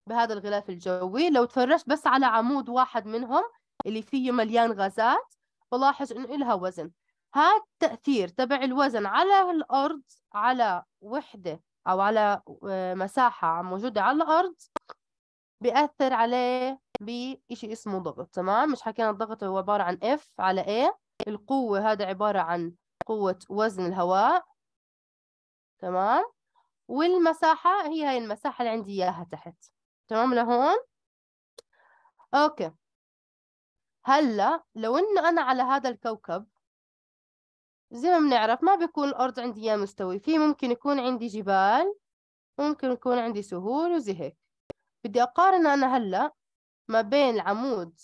بهذا الغلاف الجوي لو تفرجت بس على عمود واحد منهم اللي فيه مليان غازات بلاحظ إنه إلها وزن هذا التأثير تبع الوزن على الأرض على وحدة أو على آه، مساحة موجودة على الأرض بيأثر عليه بشيء اسمه ضغط تمام مش حكينا الضغط هو عبارة عن F على A القوة هذا عبارة عن قوة وزن الهواء تمام والمساحة هي هاي المساحة اللي عندي إياها تحت تمام لهون أوكي هلا لو إنه أنا على هذا الكوكب زي ما بنعرف ما بيكون الأرض عندي إياها مستوي في ممكن يكون عندي جبال ممكن يكون عندي سهول وزي هيك بدي أقارن أنا هلأ ما بين العمود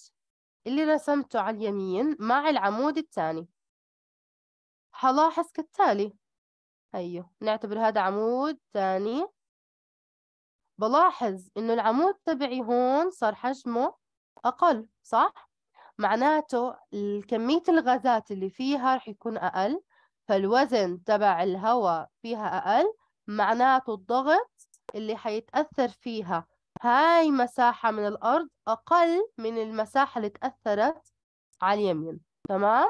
اللي رسمته على اليمين مع العمود الثاني هلاحظ كالتالي هيو أيوه، نعتبر هذا عمود ثاني بلاحظ إنه العمود تبعي هون صار حجمه أقل صح؟ معناته كمية الغازات اللي فيها رح يكون أقل فالوزن تبع الهواء فيها أقل معناته الضغط اللي حيتأثر فيها هاي مساحة من الأرض أقل من المساحة اللي تأثرت على اليمين تمام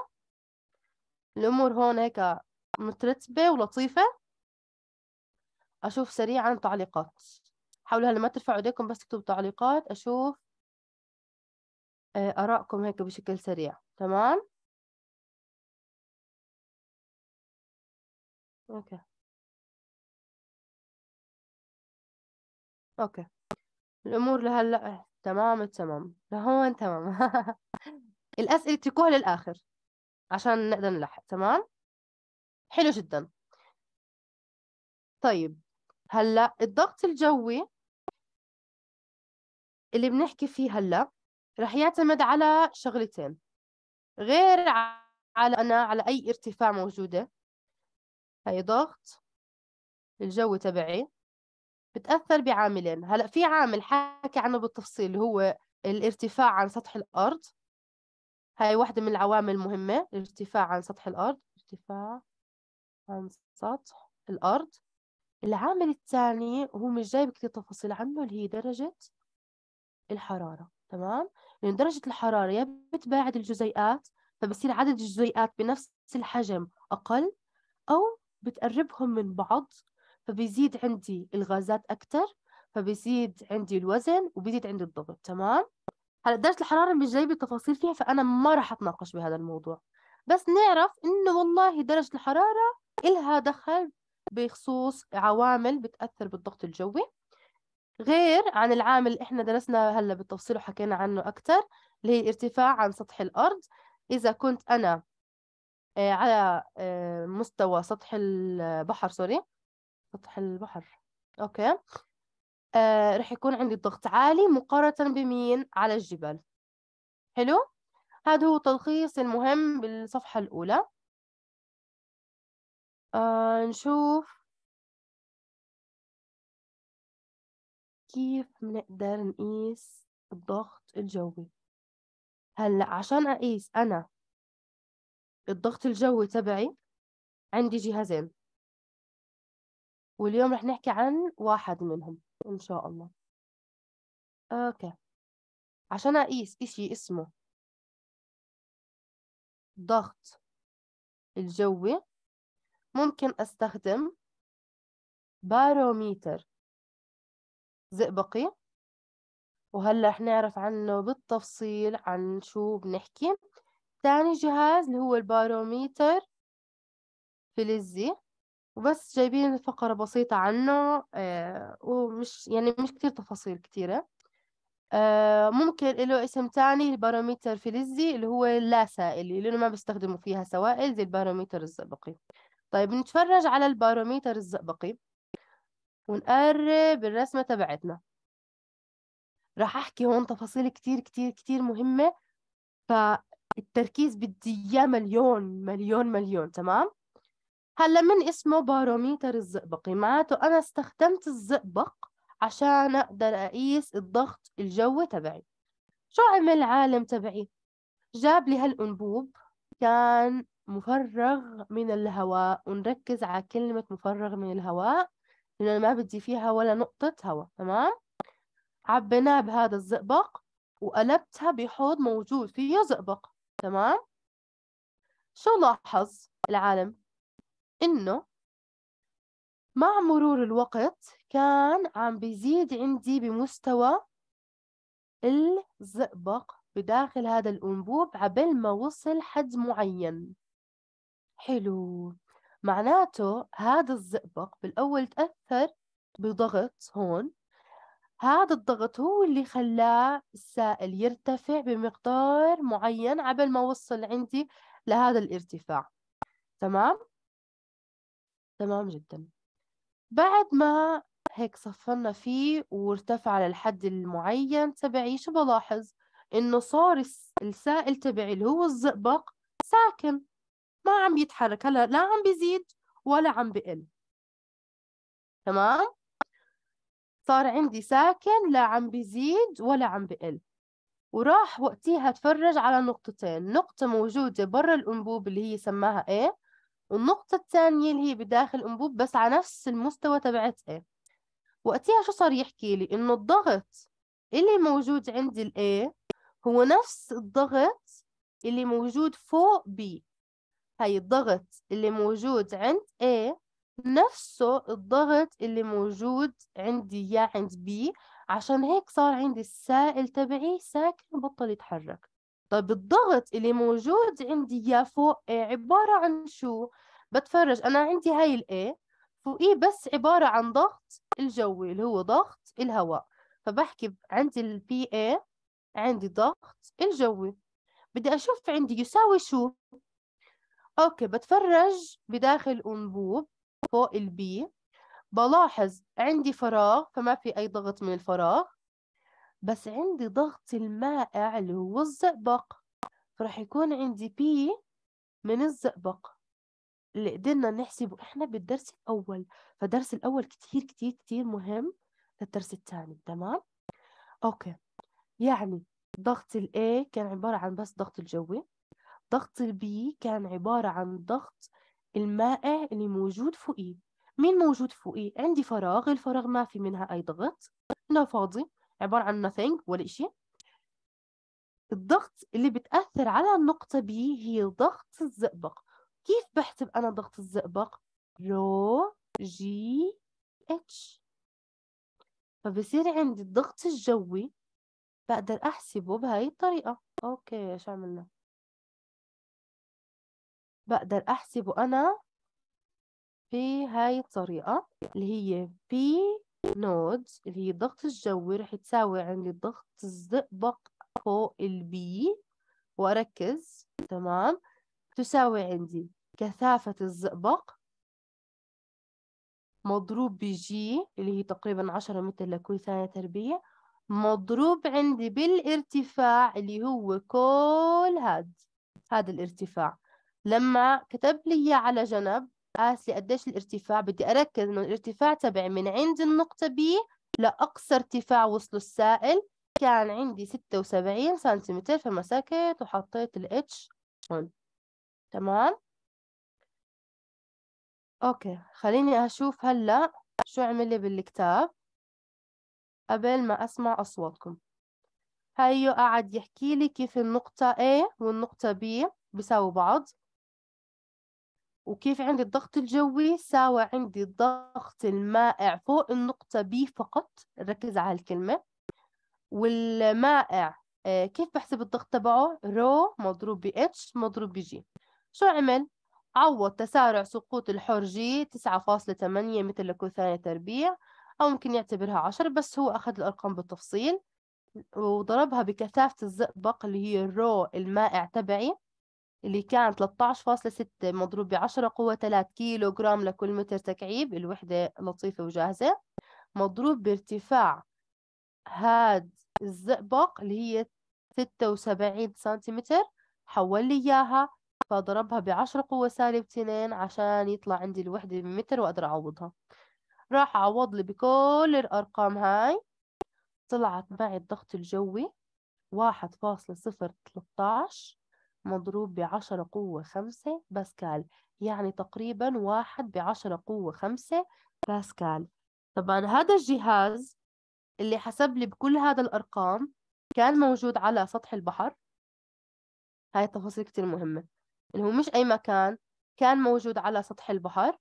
الأمور هون هيك مترتبة ولطيفة أشوف سريعا تعليقات حاولوا هلا ما ترفعوا ايديكم بس تكتبوا تعليقات أشوف آه، آرائكم هيك بشكل سريع تمام أوكي أوكي الأمور لهلا تمام التمام لهون تمام <laughs> الأسئلة اتركوها للآخر عشان نقدر نلحق تمام حلو جدا طيب هلا الضغط الجوي اللي بنحكي فيه هلا رح يعتمد على شغلتين غير على أنا على أي ارتفاع موجودة هي ضغط الجو تبعي بتأثر بعاملين هلا في عامل حكى عنه بالتفصيل اللي هو الارتفاع عن سطح الأرض هاي واحدة من العوامل المهمة الارتفاع عن سطح الأرض ارتفاع عن سطح الأرض العامل الثاني هو مش جايب كثير تفاصيل عنه اللي هي درجة الحرارة تمام لأن درجة الحرارة يا بتباعد الجزيئات فبصير عدد الجزيئات بنفس الحجم أقل أو بتقربهم من بعض فبيزيد عندي الغازات اكثر فبيزيد عندي الوزن وبيزيد عندي الضغط تمام هلا درجه الحراره مش جايبه تفاصيل فيها فانا ما راح اتناقش بهذا الموضوع بس نعرف انه والله درجه الحراره الها دخل بخصوص عوامل بتاثر بالضغط الجوي غير عن العامل اللي احنا درسنا هلا بالتفصيل وحكينا عنه اكثر اللي هي الارتفاع عن سطح الارض اذا كنت انا آه، على آه، مستوى سطح البحر سوري سطح البحر أوكي آه رح يكون عندي الضغط عالي مقارنة بمين على الجبال حلو هذا هو تلخيص المهم بالصفحة الأولى آه نشوف كيف بنقدر نقيس الضغط الجوي هلا عشان أقيس أنا الضغط الجوي تبعي عندي جهازين واليوم رح نحكي عن واحد منهم إن شاء الله أوكي عشان أقيس إشي اسمه ضغط الجوي ممكن أستخدم باروميتر زئبقي وهلا رح نعرف عنه بالتفصيل عن شو بنحكي تاني جهاز اللي هو الباروميتر فلزي وبس جايبين فقرة بسيطة عنه آه ومش يعني مش كتير تفاصيل كتيرة آه ممكن له اسم تاني الباروميتر فلزي اللي هو لا سائل لأنه ما بيستخدموا فيها سوائل زي الباروميتر الزئبقي طيب نتفرج على الباروميتر الزئبقي ونقرب الرسمة تبعتنا راح أحكي هون تفاصيل كتير كتير كتير مهمة فالتركيز بدي إياه مليون مليون مليون تمام؟ هلا من اسمه باروميتر الزئبقي معناته أنا استخدمت الزئبق عشان أقدر أقيس الضغط الجوي تبعي شو عمل العالم تبعي؟ جاب لي هالأنبوب كان مفرغ من الهواء ونركز على كلمة مفرغ من الهواء لأنه ما بدي فيها ولا نقطة هواء تمام؟ عبيناه بهذا الزئبق وقلبتها بحوض موجود فيه زئبق تمام؟ شو لاحظ العالم؟ إنه مع مرور الوقت كان عم بيزيد عندي بمستوى الزئبق بداخل هذا الأنبوب عبل ما وصل حد معين حلو معناته هذا الزئبق بالأول تأثر بضغط هون هذا الضغط هو اللي خلاه السائل يرتفع بمقدار معين عبل ما وصل عندي لهذا الارتفاع تمام تمام جدا بعد ما هيك صفنا فيه وارتفع للحد المعين تبعي شو بلاحظ انه صار السائل تبعي اللي هو الزئبق ساكن ما عم يتحرك هلا لا عم بيزيد ولا عم بقل تمام صار عندي ساكن لا عم بيزيد ولا عم بقل وراح وقتها اتفرج على نقطتين نقطة موجودة برا الأنبوب اللي هي سماها ايه والنقطة الثانية اللي هي بداخل الأنبوب بس على نفس المستوى تبعتها وقتها شو صار يحكي لي إنه الضغط اللي موجود عند الـ A هو نفس الضغط اللي موجود فوق B هاي الضغط اللي موجود عند A نفسه الضغط اللي موجود عندي يا عند B عشان هيك صار عندي السائل تبعي ساكن وبطل يتحرك طب الضغط اللي موجود عندي يا فوق A إيه، عبارة عن شو؟ بتفرج أنا عندي هاي ال A فوقيه بس عبارة عن ضغط الجوي اللي هو ضغط الهواء فبحكي عندي ال A عندي ضغط الجوي بدي أشوف عندي يساوي شو؟ أوكي بتفرج بداخل أنبوب فوق البي بلاحظ عندي فراغ فما في أي ضغط من الفراغ بس عندي ضغط المائع اللي هو الزئبق فراح يكون عندي بي من الزئبق اللي قدرنا نحسبه احنا بالدرس الاول فالدرس الاول كتير كتير كتير مهم للدرس الثاني تمام اوكي يعني ضغط ال A كان عبارة عن بس ضغط الجوي ضغط ال B كان عبارة عن ضغط المائع اللي موجود فوقي مين موجود فوقي عندي فراغ الفراغ ما في منها أي ضغط لا فاضي عبارة عن nothing ولا إشي الضغط اللي بتأثر على النقطة B هي ضغط الزئبق كيف بحسب أنا ضغط الزئبق؟ رو جي اتش فبصير عندي الضغط الجوي بقدر أحسبه بهاي الطريقة أوكي شو عملنا؟ بقدر أحسبه أنا بهاي الطريقة اللي هي بي نود اللي هي الضغط الجوي رح يتساوي عندي ضغط الزئبق فوق البي وأركز تمام تساوي عندي كثافة الزئبق مضروب بجي اللي هي تقريبا عشرة متر لكل ثانية تربيع مضروب عندي بالارتفاع اللي هو كل هاد هذا الارتفاع لما كتب لي على جنب أقاس لقديش الارتفاع بدي أركز إنه الارتفاع تبعي من عند النقطة B لأقصى ارتفاع وصله السائل كان عندي 76 سنتيمتر فمسكت وحطيت ال H هون تمام أوكي خليني أشوف هلأ شو عملي بالكتاب قبل ما أسمع أصواتكم هيو قاعد يحكي لي كيف النقطة A والنقطة B بيساووا بعض وكيف عندي الضغط الجوي ساوى عندي الضغط المائع فوق النقطة B فقط ركز على الكلمة والمائع آه، كيف بحسب الضغط تبعه رو مضروب ب H مضروب ب G شو عمل؟ عوض تسارع سقوط الحر جي 9.8 متر لكل ثانية تربيع أو ممكن يعتبرها 10 بس هو أخذ الأرقام بالتفصيل وضربها بكثافة الزئبق اللي هي الرو المائع تبعي اللي كان 13.6 مضروب ب 10 قوة 3 كيلو جرام لكل متر تكعيب الوحدة لطيفة وجاهزة مضروب بارتفاع هاد الزئبق اللي هي 76 سنتيمتر حول لي إياها فضربها 10 قوة سالب 2 عشان يطلع عندي الوحدة بمتر وأقدر أعوضها راح أعوض لي بكل الأرقام هاي طلعت معي الضغط الجوي 1.013 مضروب بعشرة قوة خمسة باسكال يعني تقريبا واحد بعشرة قوة خمسة باسكال طبعا هذا الجهاز اللي حسب لي بكل هذا الأرقام كان موجود على سطح البحر هاي التفاصيل كتير مهمة اللي هو مش أي مكان كان موجود على سطح البحر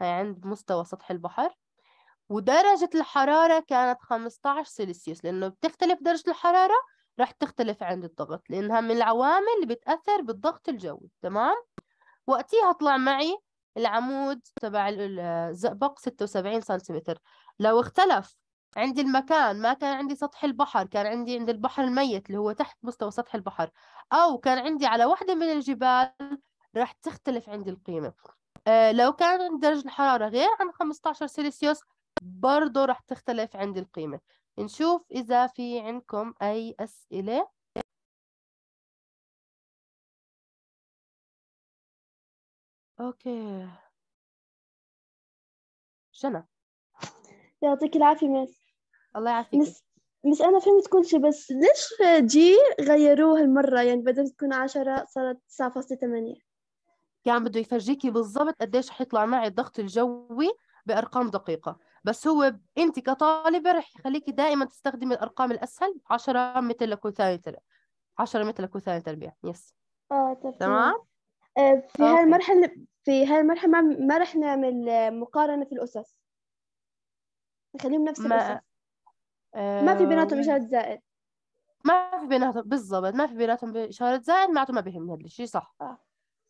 هاي عند مستوى سطح البحر ودرجة الحرارة كانت 15 سلسيوس لأنه بتختلف درجة الحرارة راح تختلف عند الضغط لأنها من العوامل اللي بتأثر بالضغط الجوي تمام وقتها طلع معي العمود تبع الزئبق 76 سنتيمتر لو اختلف عندي المكان ما كان عندي سطح البحر كان عندي عند البحر الميت اللي هو تحت مستوى سطح البحر أو كان عندي على واحدة من الجبال راح تختلف عندي القيمة أه لو كان درجة الحرارة غير عن 15 سلسيوس برضه راح تختلف عندي القيمة نشوف إذا في عندكم أي أسئلة أوكي شنا يعطيك العافية مس الله يعافيك مس, مس أنا فهمت كل شيء بس ليش جي غيروه هالمرة يعني بدل تكون عشرة صارت تسعة فاصلة ثمانية كان بده يفرجيكي بالضبط قديش حيطلع معي الضغط الجوي بأرقام دقيقة بس هو انت كطالبه رح يخليكي دائما تستخدمي الارقام الاسهل 10 متر لكل ثانيه تربيع 10 متر لكل ثانيه تربيع يس اه تمام آه، في طيب. هاي المرحله في هاي المرحله ما رح نعمل آه، مقارنه في الاسس نخليهم نفس ما... الاسس آه، ما في بيناتهم يعني اشاره زائد ما في بيناتهم بالضبط ما في بيناتهم اشاره زائد معناته ما بيهمني هذا الشيء صح اه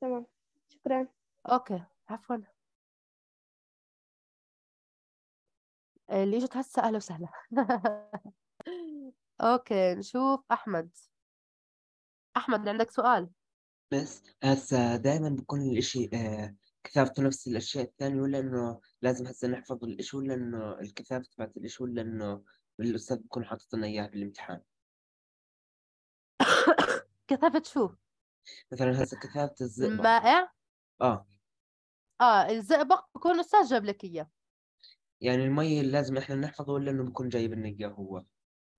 تمام شكرا اوكي عفوا اللي آه، اجت هسه اهلا وسهلا <laughs> اوكي نشوف احمد احمد عندك سؤال بس هسه دائما بكون الاشي آه كثافته نفس الاشياء الثانيه ولا انه لازم هسه نحفظ الاشي ولا انه الكثافه تبعت الاشي ولا انه الاستاذ بكون حاطط لنا اياها بالامتحان <coughs> كثافه شو؟ مثلا هسه كثافه الزئبق البائع؟ اه اه الزئبق بكون الاستاذ جاب لك اياه يعني المي لازم احنا نحفظه ولا انه بكون جايب لنا اياه هو؟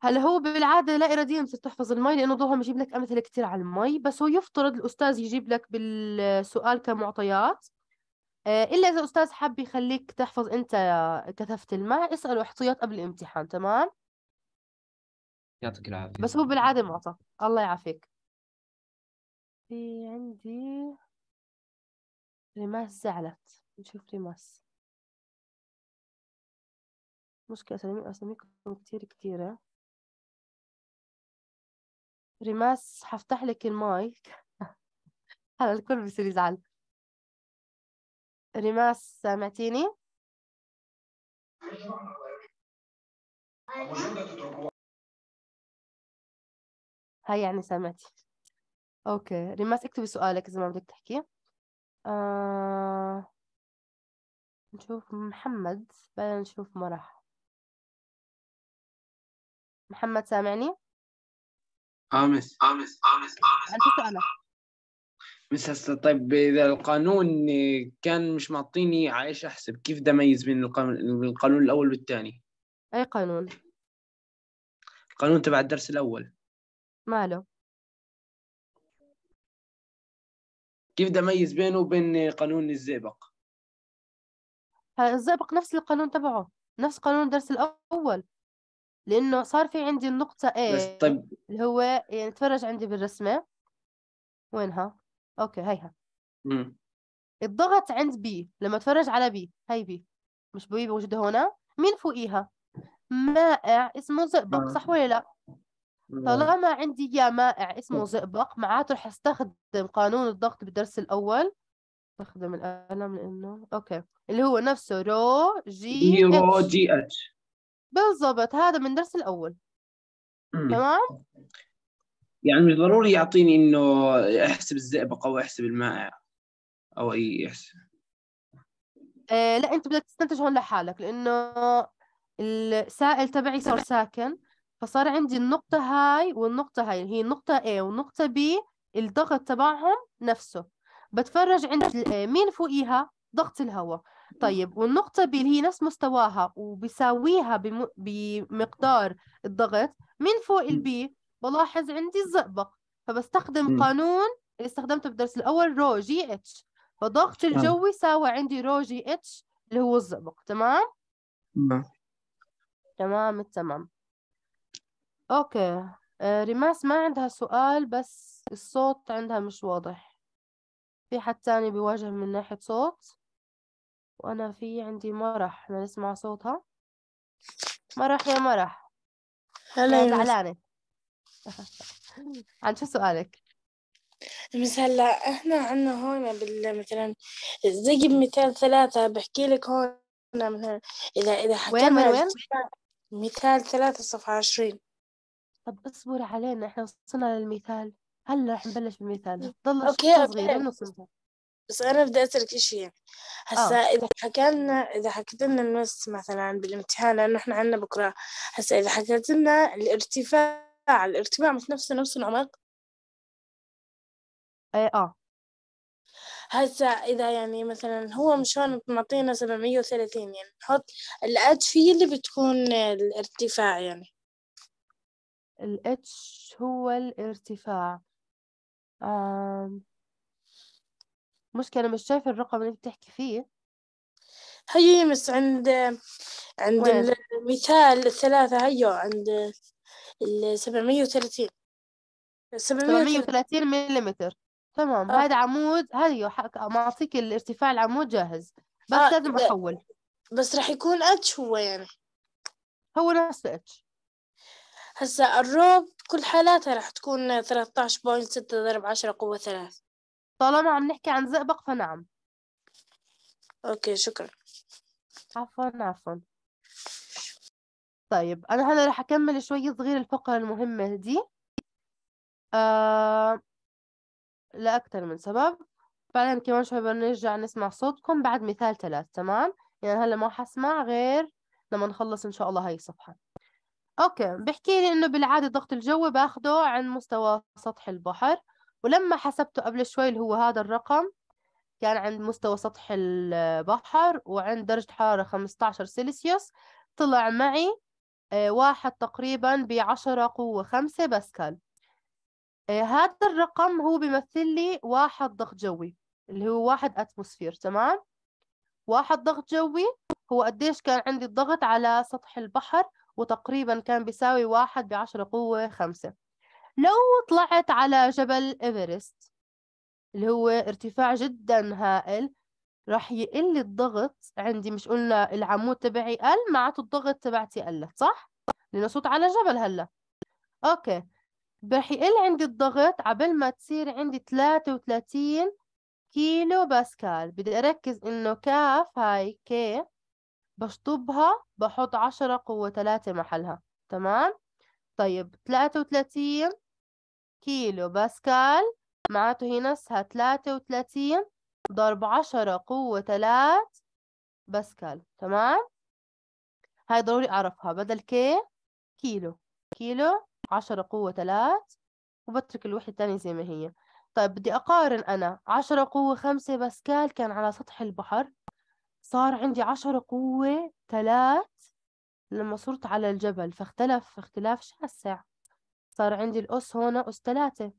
هلا هو بالعاده لا اراديا بصير تحفظ المي لانه ظهر بجيب لك امثله كثير على المي بس هو يفترض الاستاذ يجيب لك بالسؤال كمعطيات آه، الا اذا الاستاذ حب يخليك تحفظ انت كثافه الماء اساله احصائيات قبل الامتحان تمام يعطيك العافيه بس هو بالعاده معطى الله يعافيك في عندي ريماس زعلت نشوف ريماس مشكلة أسامي أساميكم كتير كتيرة ريماس حفتح لك المايك <laughs> هلا الكل بصير يزعل ريماس سامعتيني؟ هاي يعني سامعتي اوكي ريماس اكتبي سؤالك اذا ما بدك تحكي آه... نشوف محمد بعدين نشوف مرح محمد سامعني؟ آمس آمس آمس آمس اه مس سؤالك هسه طيب اذا القانون كان مش معطيني عايش احسب كيف بدي اميز بين القانون الاول والثاني؟ اي قانون؟ القانون تبع الدرس الاول ماله؟ كيف بدي اميز بينه وبين قانون الزئبق؟ الزئبق نفس القانون تبعه نفس قانون الدرس الاول لانه صار في عندي النقطه ايه بس طيب اللي هو يعني اتفرج عندي بالرسمه وينها اوكي هيها امم الضغط عند بي لما اتفرج على بي هي بي مش بي موجوده هنا مين فوقيها مائع اسمه زئبق آه. صح ولا لا طالما عندي يا مائع اسمه زئبق معناته رح استخدم قانون الضغط بالدرس الاول استخدم القلم لانه اوكي اللي هو نفسه رو جي e، رو جي اتش بالضبط هذا من الدرس الأول تمام يعني مش ضروري يعطيني إنه أحسب الزئبق أو أحسب المائع أو أي أحسب آه، لا أنت بدك تستنتج هون لحالك لأنه السائل تبعي صار ساكن فصار عندي النقطة هاي والنقطة هاي هي النقطة A والنقطة B الضغط تبعهم نفسه بتفرج عند آه، مين فوقيها ضغط الهواء طيب والنقطة ب اللي هي نفس مستواها وبساويها بم... بمقدار الضغط من فوق البي بلاحظ عندي الزئبق فبستخدم م. قانون اللي استخدمته بالدرس الأول رو جي اتش فضغط الجوي ساوى عندي رو جي اتش اللي هو الزئبق تمام؟ م. تمام التمام أوكي آه، ريماس ما عندها سؤال بس الصوت عندها مش واضح في حد تاني بيواجه من ناحية صوت؟ وأنا في عندي مرح احنا نسمع صوتها مرح يا مرح هلا يا زعلانة عن شو سؤالك؟ بس هلا احنا عنا هون بال مثلا زي بمثال ثلاثة بحكي لك هون مثلا إذا إذا وين وين وين؟ مثال ثلاثة صفحة عشرين طب اصبر علينا احنا وصلنا للمثال هلا رح نبلش بالمثال ضل اوكي صغير بس انا بدي اسالك شيء هسا آه. اذا حكينا اذا حكيت لنا المس مثلا بالامتحان لانه احنا عندنا بكره هسا اذا حكيت لنا الارتفاع الارتفاع نفسه نفس العمق أي اه هسا إذا يعني مثلا هو مشان معطينا 730 يعني نحط الاتش هي اللي بتكون الارتفاع يعني الاتش هو الارتفاع مشكلة مش شايفة الرقم اللي بتحكي فيه هي مس عند عند وين؟ المثال الثلاثة هيو عند ال 730 730 وثلاثين ملم تمام آه. هذا عمود هيو حق معطيك الارتفاع العمود جاهز بس آه. لازم احول بس راح يكون اتش هو يعني هو نفس اتش هسا الروب كل حالاتها راح تكون 13.6 ضرب 10 قوة 3 طالما عم نحكي عن زئبق فنعم اوكي شكرا عفوا عفوا طيب انا هلا رح اكمل شوي صغير الفقره المهمه دي آه لاكثر من سبب بعدين كمان شوي بنرجع نسمع صوتكم بعد مثال ثلاث تمام يعني هلا ما حسمع غير لما نخلص ان شاء الله هاي الصفحه اوكي بحكي لي انه بالعاده ضغط الجو باخده عن مستوى سطح البحر ولما حسبته قبل شوي اللي هو هذا الرقم كان عند مستوى سطح البحر وعند درجة حرارة 15 سلسيوس طلع معي آه، واحد تقريبا بعشرة قوة خمسة باسكال آه، هذا الرقم هو بيمثل لي واحد ضغط جوي اللي هو واحد أتموسفير تمام واحد ضغط جوي هو قديش كان عندي الضغط على سطح البحر وتقريبا كان بيساوي واحد بعشرة قوة خمسة لو طلعت على جبل إيفرست اللي هو ارتفاع جدا هائل راح يقل الضغط عندي مش قلنا العمود تبعي قل معناته الضغط تبعتي قلت صح؟ لأنه صوت على جبل هلا أوكي راح يقل عندي الضغط عبال ما تصير عندي 33 كيلو باسكال بدي أركز إنه كاف هاي كي بشطبها بحط 10 قوة 3 محلها تمام؟ طيب 33 كيلو باسكال معناته هي نفسها 33 ضرب 10 قوة 3 باسكال تمام هاي ضروري أعرفها بدل كي كيلو كيلو 10 قوة 3 وبترك الوحدة الثانية زي ما هي طيب بدي أقارن أنا 10 قوة 5 باسكال كان على سطح البحر صار عندي 10 قوة 3 لما صرت على الجبل فاختلف اختلاف شاسع صار عندي الأس هون أس ثلاثة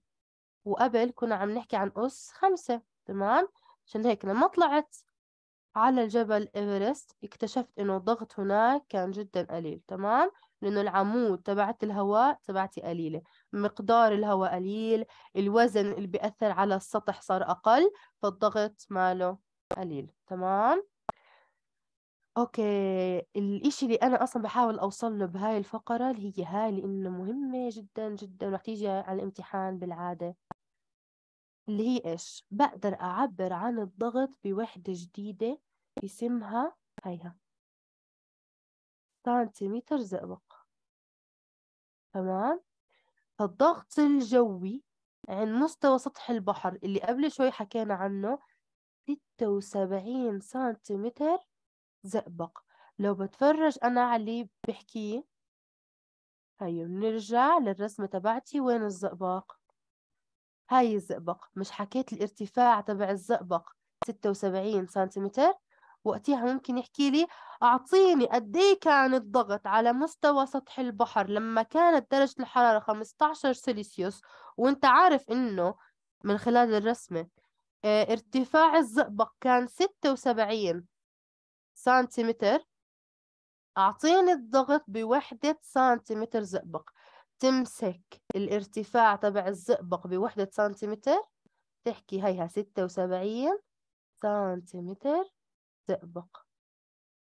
وقبل كنا عم نحكي عن أس خمسة تمام عشان هيك لما طلعت على الجبل إيفرست اكتشفت إنه الضغط هناك كان جدا قليل تمام لأنه العمود تبعت الهواء تبعتي قليلة مقدار الهواء قليل الوزن اللي بيأثر على السطح صار أقل فالضغط ماله قليل تمام اوكي الاشي اللي انا اصلا بحاول اوصل له بهاي الفقرة اللي هي هاي لانه مهمة جدا جدا رح تيجي على الامتحان بالعادة اللي هي ايش بقدر اعبر عن الضغط بوحدة جديدة اسمها هيها سنتيمتر زئبق تمام فالضغط الجوي عند مستوى سطح البحر اللي قبل شوي حكينا عنه ستة وسبعين سنتيمتر زئبق لو بتفرج أنا على اللي بحكيه هيو نرجع للرسمة تبعتي وين الزئبق هاي الزئبق مش حكيت الارتفاع تبع الزئبق 76 سنتيمتر وقتها ممكن يحكي لي أعطيني قد إيه كان الضغط على مستوى سطح البحر لما كانت درجة الحرارة 15 سلسيوس وأنت عارف إنه من خلال الرسمة آه، ارتفاع الزئبق كان 76 سنتيمتر أعطيني الضغط بوحدة سنتيمتر زئبق تمسك الارتفاع تبع الزئبق بوحدة سنتيمتر تحكي هيها ستة وسبعين سنتيمتر زئبق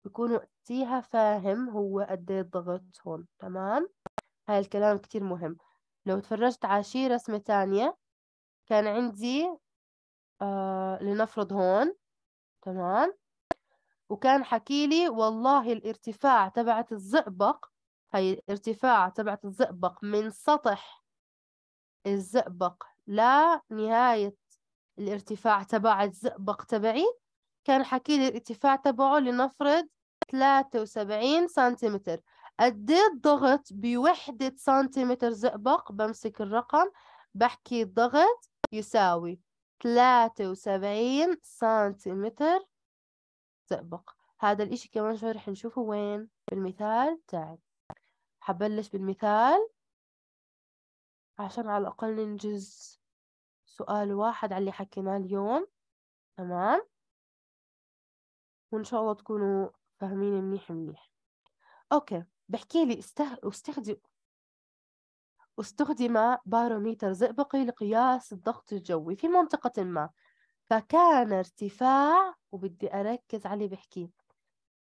بكون وقتيها فاهم هو قد ايه الضغط هون تمام هاي الكلام كتير مهم لو تفرجت على شي رسمة تانية كان عندي آه لنفرض هون تمام وكان حكي لي والله الارتفاع تبعت الزئبق هي الارتفاع تبعت الزئبق من سطح الزئبق لنهاية الارتفاع تبع الزئبق تبعي كان حكي لي الارتفاع تبعه لنفرض 73 سنتيمتر قد الضغط بوحدة سنتيمتر زئبق بمسك الرقم بحكي الضغط يساوي 73 سنتيمتر زئبق هذا الإشي كمان رح نشوفه وين بالمثال تاعي حبلش بالمثال عشان على الأقل ننجز سؤال واحد على اللي حكيناه اليوم تمام وإن شاء الله تكونوا فاهمين منيح منيح أوكي بحكي لي استه... استخدم استخدم باروميتر زئبقي لقياس الضغط الجوي في منطقة ما فكان ارتفاع وبدي أركز على اللي بحكيه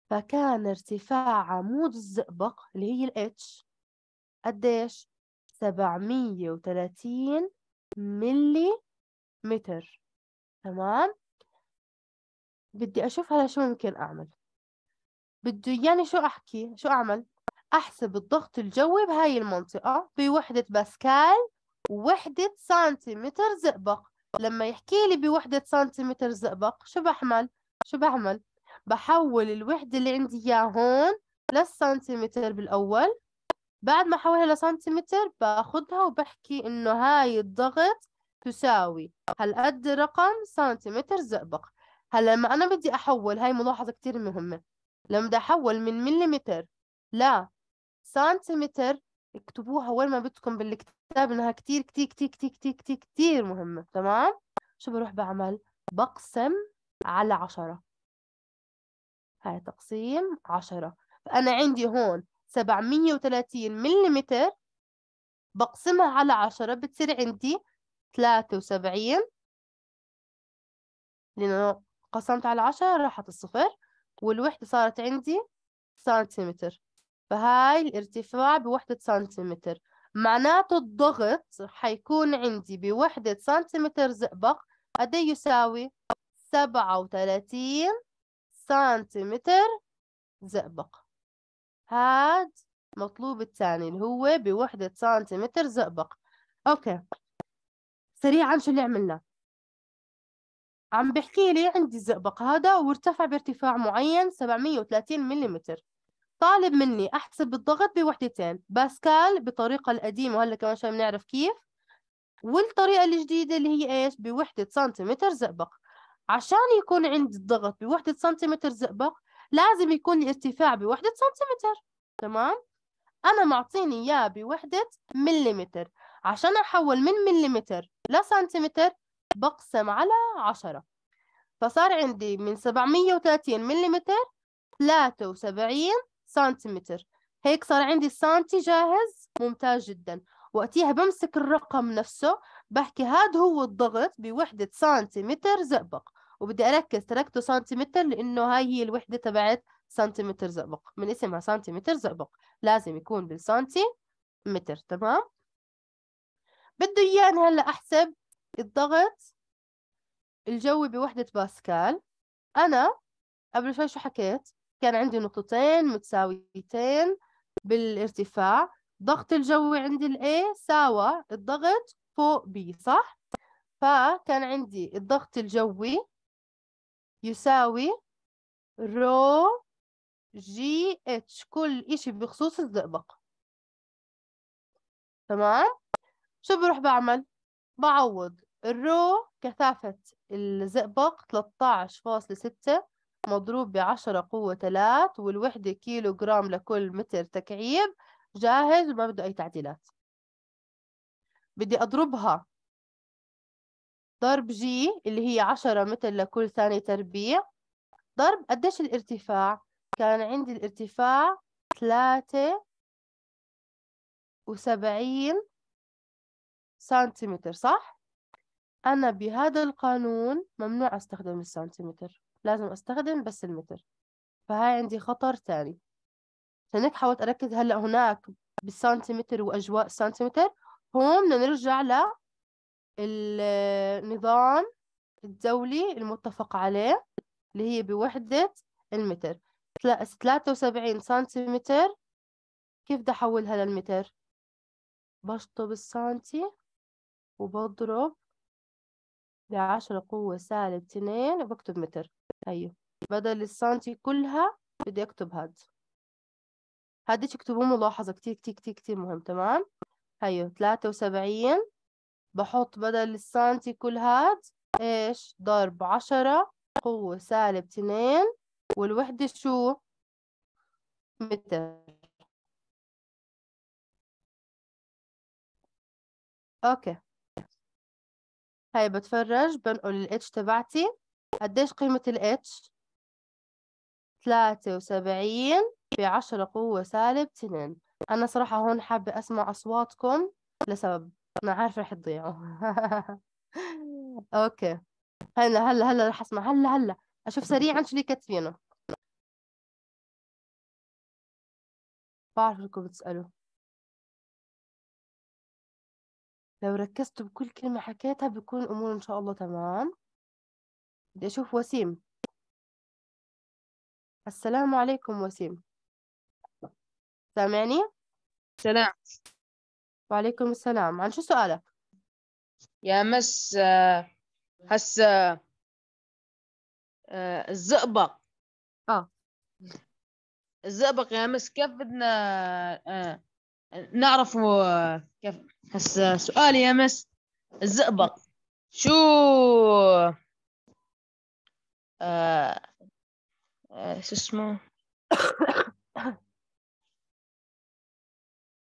فكان ارتفاع عمود الزئبق اللي هي الاتش قديش 730 ملي متر تمام بدي أشوف هلا شو ممكن أعمل بده يعني شو أحكي شو أعمل أحسب الضغط الجوي بهاي المنطقة بوحدة باسكال ووحدة سنتيمتر زئبق لما يحكي لي بوحدة سنتيمتر زئبق شو بعمل؟ شو بعمل؟ بحول الوحدة اللي عندي إياها هون للسنتيمتر بالأول بعد ما أحولها لسنتيمتر باخذها وبحكي إنه هاي الضغط تساوي هالقد رقم سنتيمتر زئبق هلا لما أنا بدي أحول هاي ملاحظة كتير مهمة لما بدي أحول من مليمتر لسنتيمتر اكتبوها وين ما بدكم بالكتاب بسبب انها كتير كتير كتير كتير كتير كتير, كتير مهمة تمام شو بروح بعمل بقسم على عشرة هاي تقسيم عشرة فأنا عندي هون 730 ملم بقسمها على عشرة بتصير عندي 73 لأنه قسمت على عشرة راحت الصفر والوحدة صارت عندي سنتيمتر فهاي الارتفاع بوحدة سنتيمتر معناته الضغط حيكون عندي بوحدة سنتيمتر زئبق قد يساوي 37 سنتيمتر زئبق هاد مطلوب الثاني اللي هو بوحدة سنتيمتر زئبق أوكي سريعا شو اللي عملنا عم بحكي لي عندي زئبق هذا وارتفع بارتفاع معين 730 ملم طالب مني أحسب الضغط بوحدتين باسكال بالطريقة القديمة وهلا كمان شوي بنعرف كيف والطريقة الجديدة اللي هي إيش بوحدة سنتيمتر زئبق عشان يكون عندي الضغط بوحدة سنتيمتر زئبق لازم يكون الارتفاع بوحدة سنتيمتر تمام أنا معطيني إياه بوحدة مليمتر عشان أحول من مليمتر لسنتيمتر بقسم على عشرة فصار عندي من 730 مليمتر 73 سنتيمتر هيك صار عندي سنتي جاهز ممتاز جدا وقتيها بمسك الرقم نفسه بحكي هاد هو الضغط بوحدة سنتيمتر زئبق وبدي أركز تركته سنتيمتر لأنه هاي هي الوحدة تبعت سنتيمتر زئبق من اسمها سنتيمتر زئبق لازم يكون بالسنتي متر تمام بده إياني هلأ أحسب الضغط الجوي بوحدة باسكال أنا قبل شوي شو حكيت كان عندي نقطتين متساويتين بالارتفاع ضغط الجو عند الـ A ساوى الضغط فوق B صح؟ فكان عندي الضغط الجوي يساوي رو جي اتش كل إشي بخصوص الزئبق تمام؟ شو بروح بعمل؟ بعوض الرو كثافة الزئبق 13.6 مضروب بعشرة قوة ثلاث والوحدة كيلو جرام لكل متر تكعيب جاهز وما بده أي تعديلات بدي أضربها ضرب جي اللي هي عشرة متر لكل ثاني تربيع ضرب قديش الارتفاع كان عندي الارتفاع ثلاثة وسبعين سنتيمتر صح؟ أنا بهذا القانون ممنوع أستخدم السنتيمتر لازم أستخدم بس المتر فهاي عندي خطر تاني عشان حاولت أركز هلأ هناك بالسنتيمتر وأجواء السنتيمتر هون نرجع ل للنظام <hesitation> الدولي المتفق عليه اللي هي بوحدة المتر 73 سنتيمتر كيف بدي أحولها للمتر؟ بشطب السنتي وبضرب بعشرة قوة سالب اتنين وبكتب متر ايوه بدل السنتي كلها بدي اكتب هاد هاد اكتبوه ملاحظة كتير كتير كتير كتير مهم تمام ايوه ثلاثة وسبعين بحط بدل السنتي كل هاد ايش ضرب عشرة قوة سالب اثنين والوحدة شو متر اوكي هاي بتفرج بنقل الاتش تبعتي قديش قيمة ال H؟ ثلاثة وسبعين عشرة قوة سالب تنين أنا صراحة هون حابة أسمع أصواتكم لسبب أنا عارفة رح تضيعوا <laughs> أوكي هلا هلا هلا رح أسمع هلا هلا أشوف سريعا شو اللي كاتبينه بعرف انكم بتسألوا لو ركزتوا بكل كلمة حكيتها بكون الأمور إن شاء الله تمام بدي أشوف وسيم السلام عليكم وسيم سامعني؟ سلام وعليكم السلام عن شو سؤالك؟ يا مس آه، هسه آه، آه، الزئبق اه الزئبق يا مس كيف بدنا نعرف كيف هسه سؤالي يا مس الزئبق شو آه، آه، شو اسمه <coughs>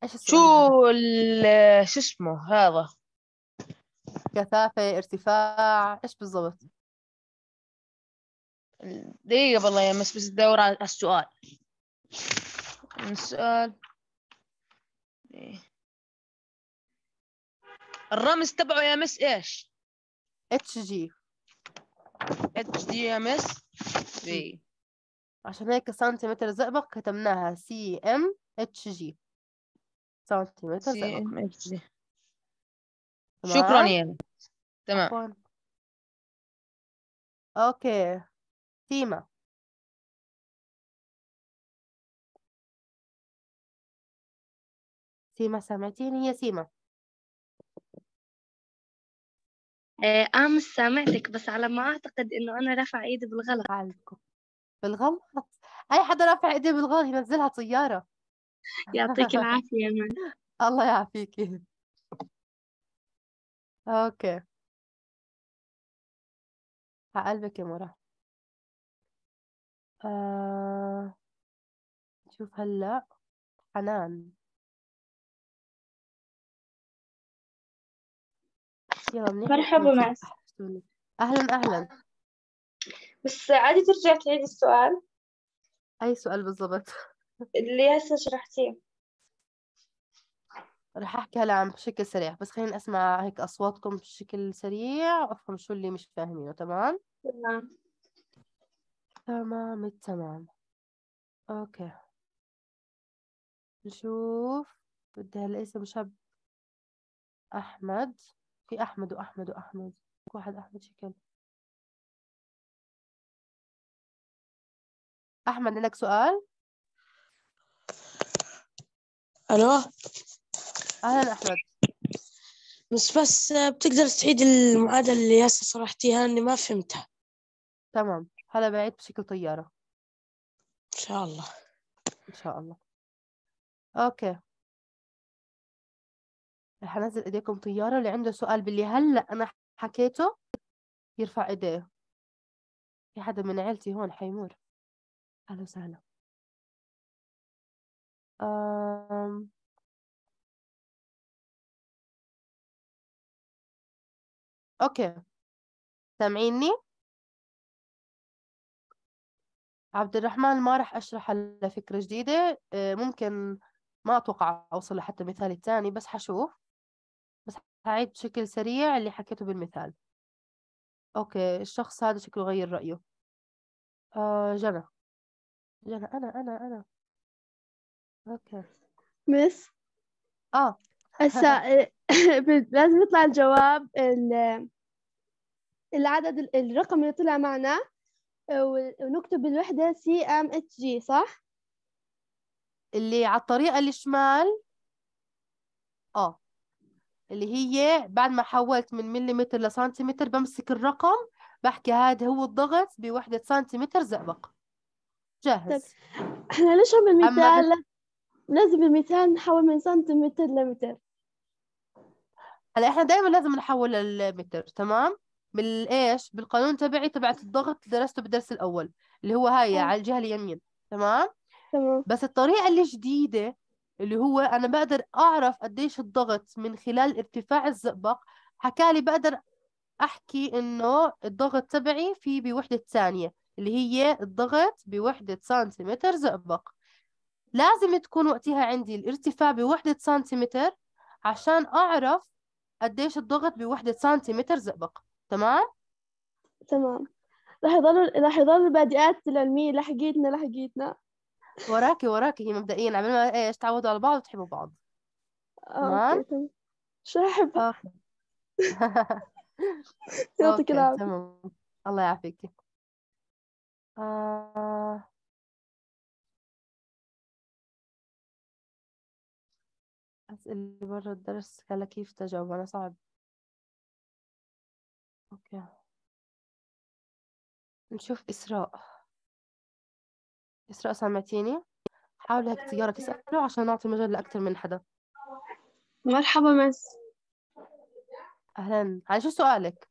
ايش شو شو اسمه هذا كثافة ارتفاع ايش بالضبط دقيقة والله يا مس بس الدورة على السؤال السؤال الرمز تبعه يا مس ايش؟ اتش جي HDMS V عشان هيك سنتيمتر زئبق كتبناها CMHG سنتيمتر زئبق شكرا يا تمام اوكي سيما سيما سامعتيني يا سيما آه، امس سامعتك بس على ما اعتقد انه انا رافعه ايدي بالغلط عليكم بالغلط اي حدا رافع إيدي بالغلط ينزلها طياره يعطيك <laughs> العافيه من. الله يعافيكي اوكي عقلبك يا مرا آه... شوف هلا حنان يلا منيح مرحبا معك أهلا أهلا بس عادي ترجع تعيد السؤال أي سؤال بالضبط اللي هسه شرحتيه رح أحكي هلا بشكل سريع بس خلينا أسمع هيك أصواتكم بشكل سريع وأفهم شو اللي مش فاهمينه تمام؟ تمام تمام التمام أوكي نشوف بدي هالاسم شاب أحمد في احمد واحمد واحمد واحد احمد شكل احمد لك سؤال الو اهلا احمد بس بس بتقدر تعيد المعادله اللي هسه شرحتيها اني ما فهمتها تمام هلا بعيد بشكل طياره ان شاء الله ان شاء الله اوكي انزل ايديكم طياره اللي عنده سؤال باللي هلا انا حكيته يرفع ايديه في حدا من عيلتي هون حيمور اهلا وسهلا اوكي سامعيني عبد الرحمن ما راح اشرح على فكره جديده آه، ممكن ما اتوقع اوصل لحتى مثالي الثاني بس حشوف هعيد بشكل سريع اللي حكيته بالمثال أوكي الشخص هذا شكله غير رأيه آه جنى جنى أنا أنا أنا أوكي مس آه هسا <laughs> <laughs> لازم يطلع الجواب العدد الرقم اللي طلع معنا ونكتب بالوحدة سي ام اتش جي صح؟ اللي على الطريقة الشمال اه اللي هي بعد ما حولت من مليمتر لسنتيمتر بمسك الرقم بحكي هذا هو الضغط بوحدة سنتيمتر زئبق جاهز طيب، احنا ليش عم المثال لازم المثال نحول من سنتيمتر لمتر هلا احنا دائما لازم نحول للمتر تمام بالايش بالقانون تبعي تبعت الضغط اللي درسته بالدرس الاول اللي هو هاي على الجهه اليمين تمام تمام بس الطريقه الجديده اللي هو انا بقدر اعرف قديش الضغط من خلال ارتفاع الزئبق حكالي بقدر احكي انه الضغط تبعي في بوحده ثانيه اللي هي الضغط بوحده سنتيمتر زئبق لازم تكون وقتها عندي الارتفاع بوحده سنتيمتر عشان اعرف قديش الضغط بوحده سنتيمتر زئبق تمام تمام رح يضل رح يضل البادئات العلميه لحقيتنا لحقيتنا وراكي وراكي هي مبدئيا عمال ما إيه، ايش تعودوا على بعض وتحبوا بعض آه، تمام شو احب آه. <laughs> يعطيك العافية الله يعافيك آه... أسئلة برا الدرس قال كيف تجاوب أنا صعب أوكي نشوف إسراء إسراء سامعتيني حاولي هيك تجارك تسألوا عشان نعطي مجال لأكثر من حدا مرحبا مس أهلا على شو سؤالك؟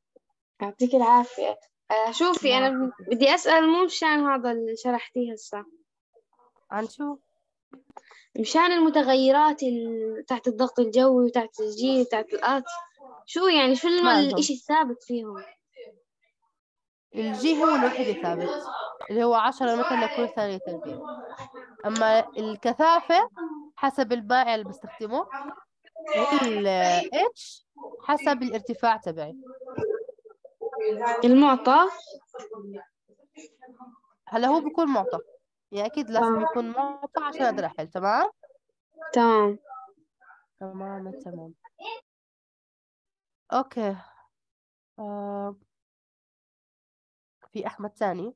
يعطيك العافية آه شوفي أنا بدي أسأل مو مشان هذا اللي شرحتيه هسا عن شو؟ مشان المتغيرات تحت الضغط الجوي وتحت الجيل وتحت الأرض شو يعني شو الإشي الثابت فيهم؟ الجي هو الوحيد الثابت اللي هو 10 متر لكل ثانية تربيع أما الكثافة حسب البائع اللي بستخدمه ال H حسب الارتفاع تبعي المعطى هلا هو بيكون معطى يعني أكيد لازم يكون معطى عشان أقدر أحل تمام؟ تمام تمام تمام أوكي آه. في أحمد ثاني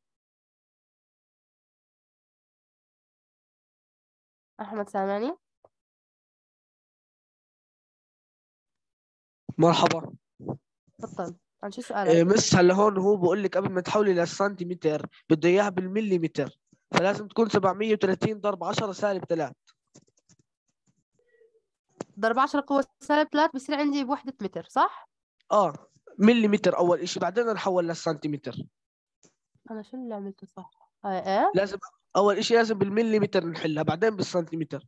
أحمد سامعني مرحبا تفضل عن شو سؤالك؟ إيه مس هلا هون هو بقول لك قبل ما تحولي للسنتيمتر بده اياها بالمليمتر فلازم تكون 730 ضرب 10 سالب 3 ضرب 10 قوة سالب 3 بصير عندي بوحدة متر صح؟ اه مليمتر اول شيء بعدين نحول للسنتيمتر انا شو اللي عملته صح؟ آه, ايه لازم اول شيء لازم بالمليمتر نحلها بعدين بالسنتيمتر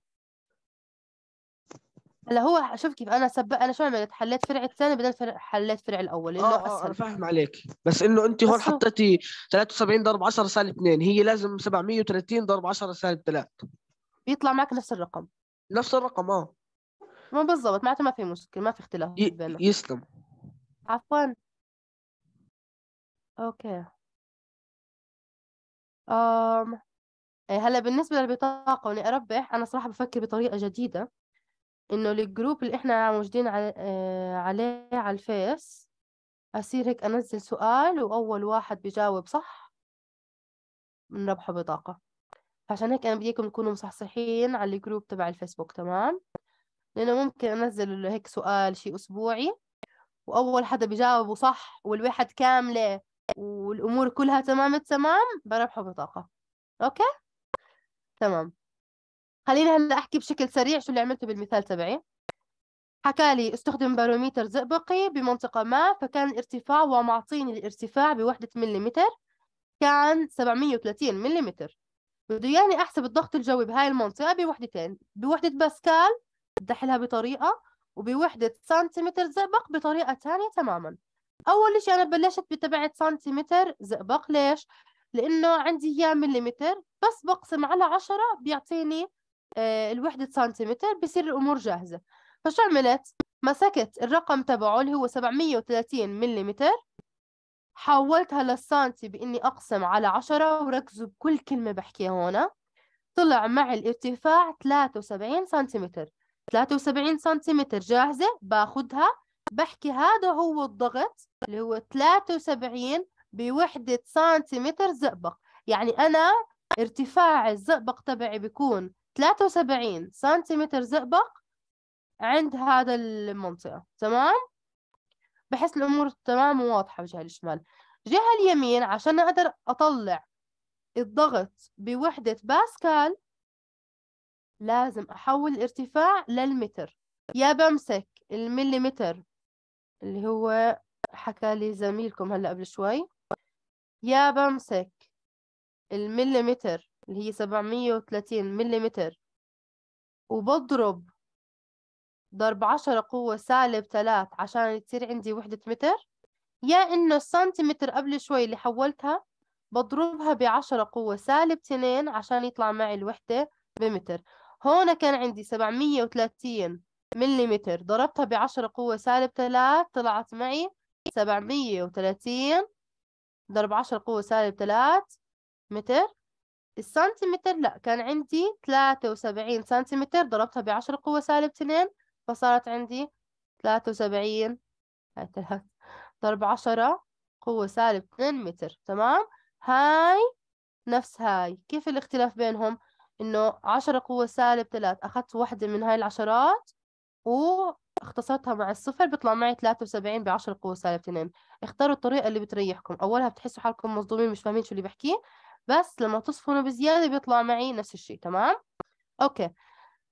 هلا هو شوف كيف انا سب انا شو عملت حليت فرع الثاني بعدين فرع حليت فرع الاول انه آه, آه، اسهل انا فاهم عليك بس انه انت هون حطيتي 73 ضرب 10 سالب 2 هي لازم 730 ضرب 10 سالب 3 بيطلع معك نفس الرقم نفس الرقم اه ما بالضبط معناته ما في مشكله ما في اختلاف ي... بيننا يسلم عفوا اوكي امم آه، هلا بالنسبة للبطاقة وإني أربح أنا صراحة بفكر بطريقة جديدة إنه الجروب اللي إحنا موجودين آه، عليه على الفيس أصير هيك أنزل سؤال وأول واحد بجاوب صح بنربحه بطاقة عشان هيك أنا بدي إياكم تكونوا مصحصحين على الجروب تبع الفيسبوك تمام لأنه ممكن أنزل هيك سؤال شي أسبوعي وأول حدا بجاوبه صح والواحد كاملة والأمور كلها تمام التمام بربحه بطاقة أوكي تمام خليني هلا احكي بشكل سريع شو اللي عملته بالمثال تبعي حكى لي استخدم باروميتر زئبقي بمنطقة ما فكان الارتفاع ومعطيني الارتفاع بوحدة مليمتر كان 730 مليمتر بده يعني احسب الضغط الجوي بهاي المنطقة بوحدتين بوحدة باسكال بدي احلها بطريقة وبوحدة سنتيمتر زئبق بطريقة ثانية تماما أول شيء أنا بلشت بتبعت سنتيمتر زئبق ليش؟ لأنه عندي إياه مليمتر بس بقسم على عشرة بيعطيني آه، الوحدة سنتيمتر بصير الأمور جاهزة فشو عملت؟ مسكت الرقم تبعه اللي هو 730 مليمتر حولتها للسنتي بإني أقسم على عشرة وركزوا بكل كلمة بحكيها هون طلع معي الارتفاع 73 سنتيمتر 73 سنتيمتر جاهزة باخدها بحكي هذا هو الضغط اللي هو 73 بوحدة سنتيمتر زئبق يعني أنا ارتفاع الزئبق تبعي بيكون 73 سنتيمتر زئبق عند هذا المنطقة تمام بحس الأمور تمام وواضحة بجهة الشمال جهة اليمين عشان أقدر أطلع الضغط بوحدة باسكال لازم أحول الارتفاع للمتر يا بمسك المليمتر اللي هو حكى لي زميلكم هلا قبل شوي يا بمسك المليمتر اللي هي سبعمية وثلاثين مليمتر وبضرب ضرب عشرة قوة سالب ثلاث عشان تصير عندي وحدة متر يا إنه السنتيمتر قبل شوي اللي حولتها بضربها بعشرة قوة سالب تنين عشان يطلع معي الوحدة بمتر هون كان عندي سبعمية وثلاثين مليمتر ضربتها بعشرة قوة سالب ثلاث طلعت معي سبعمية وثلاثين ضرب عشرة قوة سالب ثلاث متر السنتيمتر لا كان عندي ثلاثة وسبعين سنتيمتر ضربتها بعشرة قوة سالب اثنين فصارت عندي ثلاثة وسبعين هاي ثلاثة ضرب عشرة قوة سالب اثنين متر تمام هاي نفس هاي كيف الاختلاف بينهم إنه عشرة قوة سالب ثلاث أخذت واحدة من هاي العشرات و اختصرتها مع الصفر بيطلع معي 73 ب 10 قوة سالب 2 اختاروا الطريقة اللي بتريحكم أولها بتحسوا حالكم مصدومين مش فاهمين شو اللي بحكيه بس لما تصفنوا بزيادة بيطلع معي نفس الشيء تمام أوكي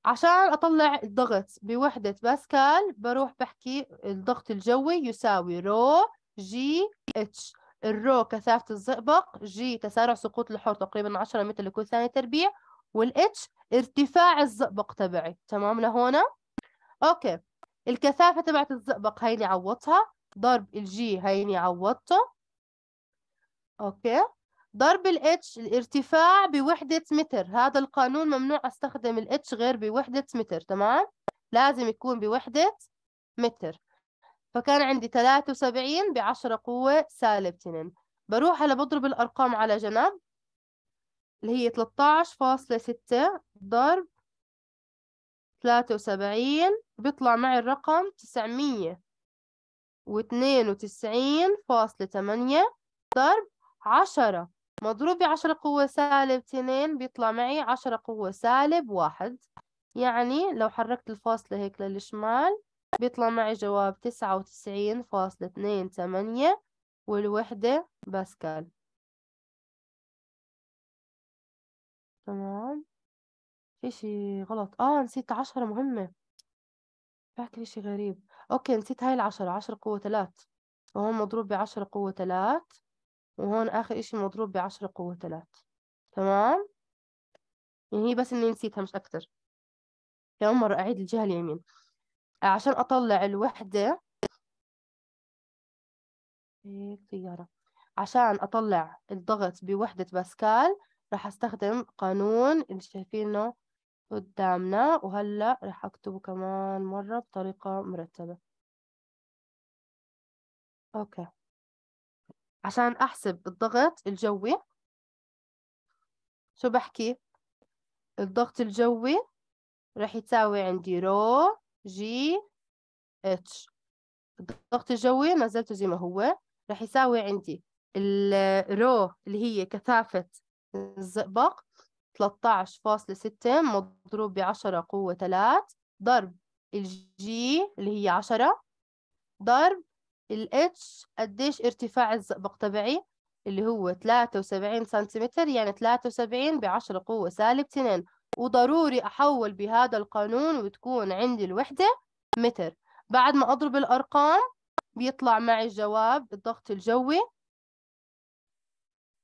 عشان أطلع الضغط بوحدة باسكال بروح بحكي الضغط الجوي يساوي رو جي اتش الرو كثافة الزئبق جي تسارع سقوط الحر تقريبا 10 متر لكل ثانية تربيع والاتش ارتفاع الزئبق تبعي تمام لهونا أوكي الكثافة تبعت الزئبق هاي اللي عوضتها ضرب الجي هاي اللي عوضته أوكي ضرب الاتش الارتفاع بوحدة متر هذا القانون ممنوع أستخدم الاتش غير بوحدة متر تمام لازم يكون بوحدة متر فكان عندي 73 10 قوة سالب 2 بروح هلا بضرب الأرقام على جنب اللي هي 13.6 ضرب ثلاثة وسبعين بيطلع معي الرقم تسعمية واثنين وتسعين فاصلة تمانية ضرب عشرة مضروب عشرة قوة سالب اثنين بيطلع معي عشرة قوة سالب واحد يعني لو حركت الفاصلة هيك للشمال بيطلع معي جواب تسعة وتسعين فاصلة اثنين تمانية والوحدة باسكال تمام شيء إيه، غلط اه نسيت عشرة مهمة بحكي شيء غريب اوكي نسيت هاي العشرة عشرة قوة ثلاث وهون مضروب بعشرة قوة ثلاث وهون اخر اشي مضروب بعشرة قوة ثلاث تمام يعني هي بس اني نسيتها مش اكتر يا عمر اعيد الجهة اليمين عشان اطلع الوحدة هيك سيارة عشان اطلع الضغط بوحدة باسكال راح استخدم قانون اللي شايفينه قدامنا وهلأ رح أكتبه كمان مرة بطريقة مرتبة أوكي عشان أحسب الضغط الجوي شو بحكي الضغط الجوي رح يساوي عندي رو جي اتش الضغط الجوي نزلته زي ما هو رح يساوي عندي الرو اللي هي كثافة الزئبق 13.6 مضروب ب 10 قوة 3 ضرب الجي اللي هي 10 ضرب الاتش قديش ارتفاع الزئبق تبعي اللي هو 73 سنتيمتر يعني 73 ب 10 قوة سالب 2 وضروري أحول بهذا القانون وتكون عندي الوحدة متر بعد ما أضرب الأرقام بيطلع معي الجواب الضغط الجوي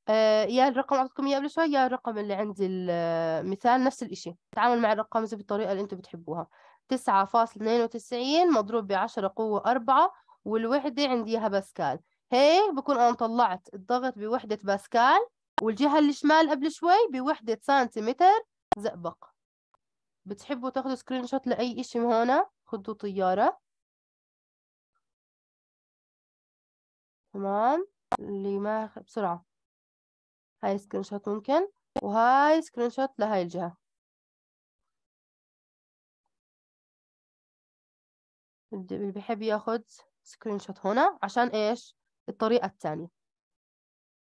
آه، يا الرقم عطيتكم إياه قبل شوي يا الرقم اللي عند المثال آه، نفس الإشي تعامل مع الأرقام زي بالطريقة اللي أنتم بتحبوها 9.92 مضروب ب 10 قوة 4 والوحدة عندي إياها باسكال هي بكون أنا طلعت الضغط بوحدة باسكال والجهة الشمال قبل شوي بوحدة سنتيمتر زئبق بتحبوا تاخذوا سكرين شوت لأي إشي من هون خذوا طيارة تمام اللي ما بسرعة هاي سكرين شوت ممكن وهاي سكرين شوت لهاي الجهة اللي بيحب ياخد سكرين شوت هنا عشان ايش الطريقة الثانية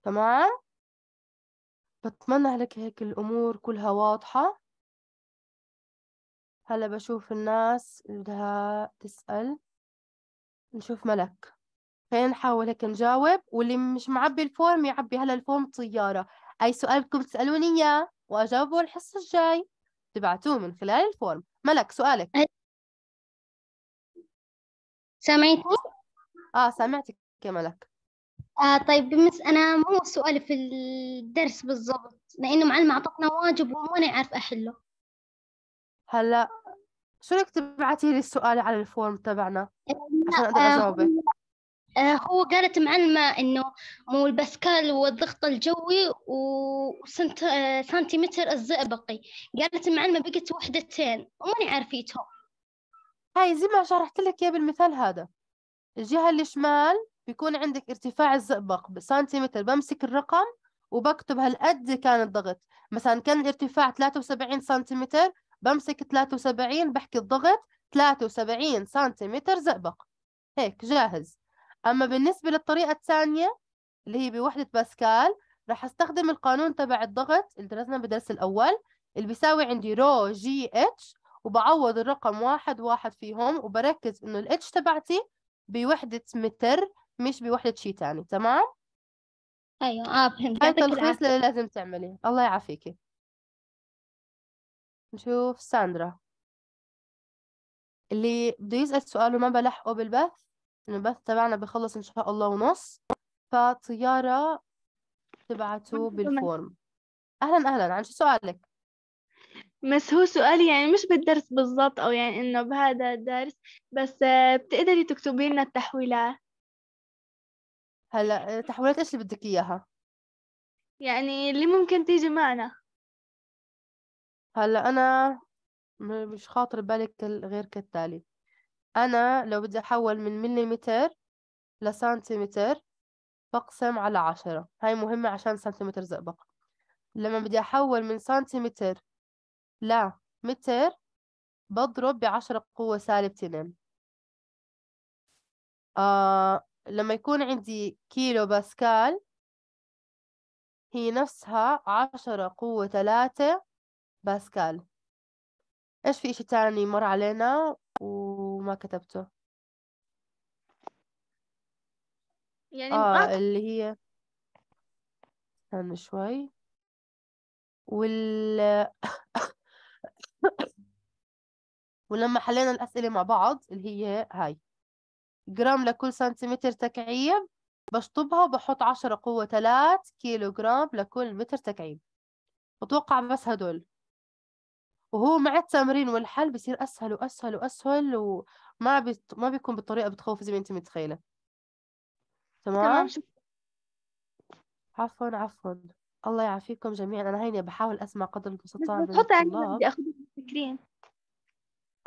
تمام بتمنى لك هيك الأمور كلها واضحة هلا بشوف الناس اللي بدها تسأل نشوف ملك خلينا نحاول هيك نجاوب واللي مش معبي الفورم يعبي هلا الفورم طيارة أي سؤال بدكم تسألوني إياه وأجاوبه الحصة الجاي تبعتوه من خلال الفورم ملك سؤالك سمعت آه سمعتك يا ملك آه طيب بمس أنا مو سؤالي في الدرس بالضبط لأنه معلم أعطتنا واجب وما نعرف أحله هلا شو رأيك تبعتي لي السؤال على الفورم تبعنا آه، عشان أقدر آه، أجاوبك آه، هو قالت معلمة إنه مو البسكال والضغط الجوي وسنتيمتر آه، الزئبقي قالت معلمة بقت وحدتين وماني عارفيتهم هاي زي ما شرحت لك يا بالمثال هذا الجهة الشمال بيكون عندك ارتفاع الزئبق بسنتيمتر بمسك الرقم وبكتب هالقد كان الضغط مثلا كان الارتفاع 73 سنتيمتر بمسك 73 بحكي الضغط 73 سنتيمتر زئبق هيك جاهز أما بالنسبة للطريقة الثانية اللي هي بوحدة باسكال راح أستخدم القانون تبع الضغط اللي درسناه بالدرس الأول اللي بيساوي عندي رو جي اتش وبعوض الرقم واحد واحد فيهم وبركز إنه الاتش تبعتي بوحدة متر مش بوحدة شيء تاني تمام؟ أيوة آه فهمت هاي التلخيص اللي لازم تعمليه الله يعافيكي نشوف ساندرا اللي بده يسأل سؤال وما بلحقه بالبث البث تبعنا بخلص إن شاء الله ونص فطيارة تبعته بالفورم أهلا أهلا عن شو سؤالك؟ بس هو سؤالي يعني مش بالدرس بالضبط أو يعني إنه بهذا الدرس بس آه، بتقدري تكتبي لنا التحويلات هلا آه، تحويلات إيش اللي بدك إياها؟ يعني اللي ممكن تيجي معنا هلا أنا مش خاطر بالك غير كالتالي أنا لو بدي أحول من مليمتر لسنتيمتر بقسم على عشرة هاي مهمة عشان سنتيمتر زئبق لما بدي أحول من سنتيمتر لمتر بضرب بعشرة قوة سالب تنين آه لما يكون عندي كيلو باسكال هي نفسها عشرة قوة ثلاثة باسكال إيش في إشي تاني مر علينا وما كتبته يعني اه ما اللي هي استنى شوي وال <coughs> ولما حلينا الأسئلة مع بعض اللي هي هاي جرام لكل سنتيمتر تكعيب بشطبها وبحط عشرة قوة 3 كيلو جرام لكل متر تكعيب بتوقع بس هدول وهو مع التمرين والحل بيصير اسهل واسهل واسهل وما بت... ما بيكون بالطريقه بتخوف زي ما انت متخيله تمام تمام عفوا عفوا الله يعافيكم جميعا انا هيني بحاول اسمع قدر المستطاع بس بتحط عندي بدي أخذ سكرين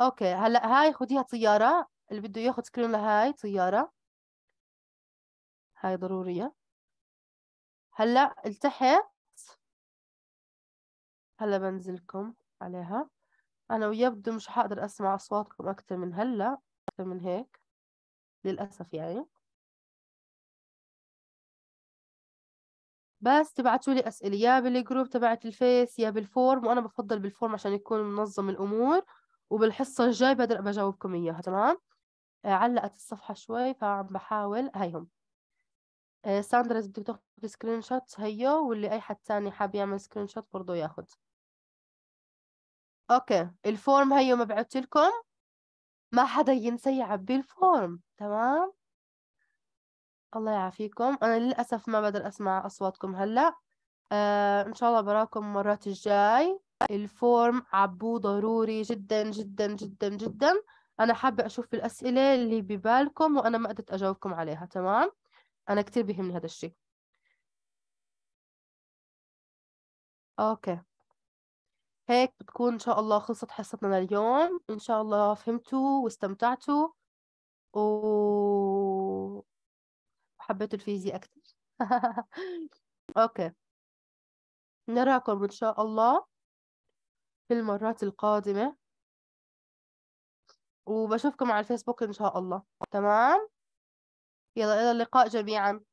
اوكي هلا هاي خديها طياره اللي بده ياخذ سكرين لهاي طياره هاي ضروريه هلا التحت هلا بنزلكم عليها أنا ويبدو مش حقدر أسمع أصواتكم أكتر من هلأ أكتر من هيك للأسف يعني بس تبعتوا لي أسئلة يا بالجروب تبعت الفيس يا بالفورم وأنا بفضل بالفورم عشان يكون منظم الأمور وبالحصة الجاي بقدر بجاوبكم إياها تمام آه، علقت الصفحة شوي فعم بحاول هيهم آه، ساندرز بدك تاخذ سكرين شوت هيو واللي أي حد تاني حاب يعمل سكرين شوت برضه ياخذ اوكي الفورم هيو مبعوث لكم ما حدا ينسى يعبي الفورم تمام الله يعافيكم انا للاسف ما بقدر اسمع اصواتكم هلا آه ان شاء الله براكم مرات الجاي الفورم عبوه ضروري جدا جدا جدا جدا انا حابه اشوف الاسئله اللي ببالكم وانا ما قدرت اجاوبكم عليها تمام انا كتير بيهمني هذا الشيء اوكي هيك بتكون إن شاء الله خلصت حصتنا لليوم إن شاء الله فهمتوا واستمتعتوا و وحبيتوا الفيزياء أكثر <laughs> أوكي نراكم إن شاء الله في المرات القادمة وبشوفكم على الفيسبوك إن شاء الله تمام يلا إلى اللقاء جميعا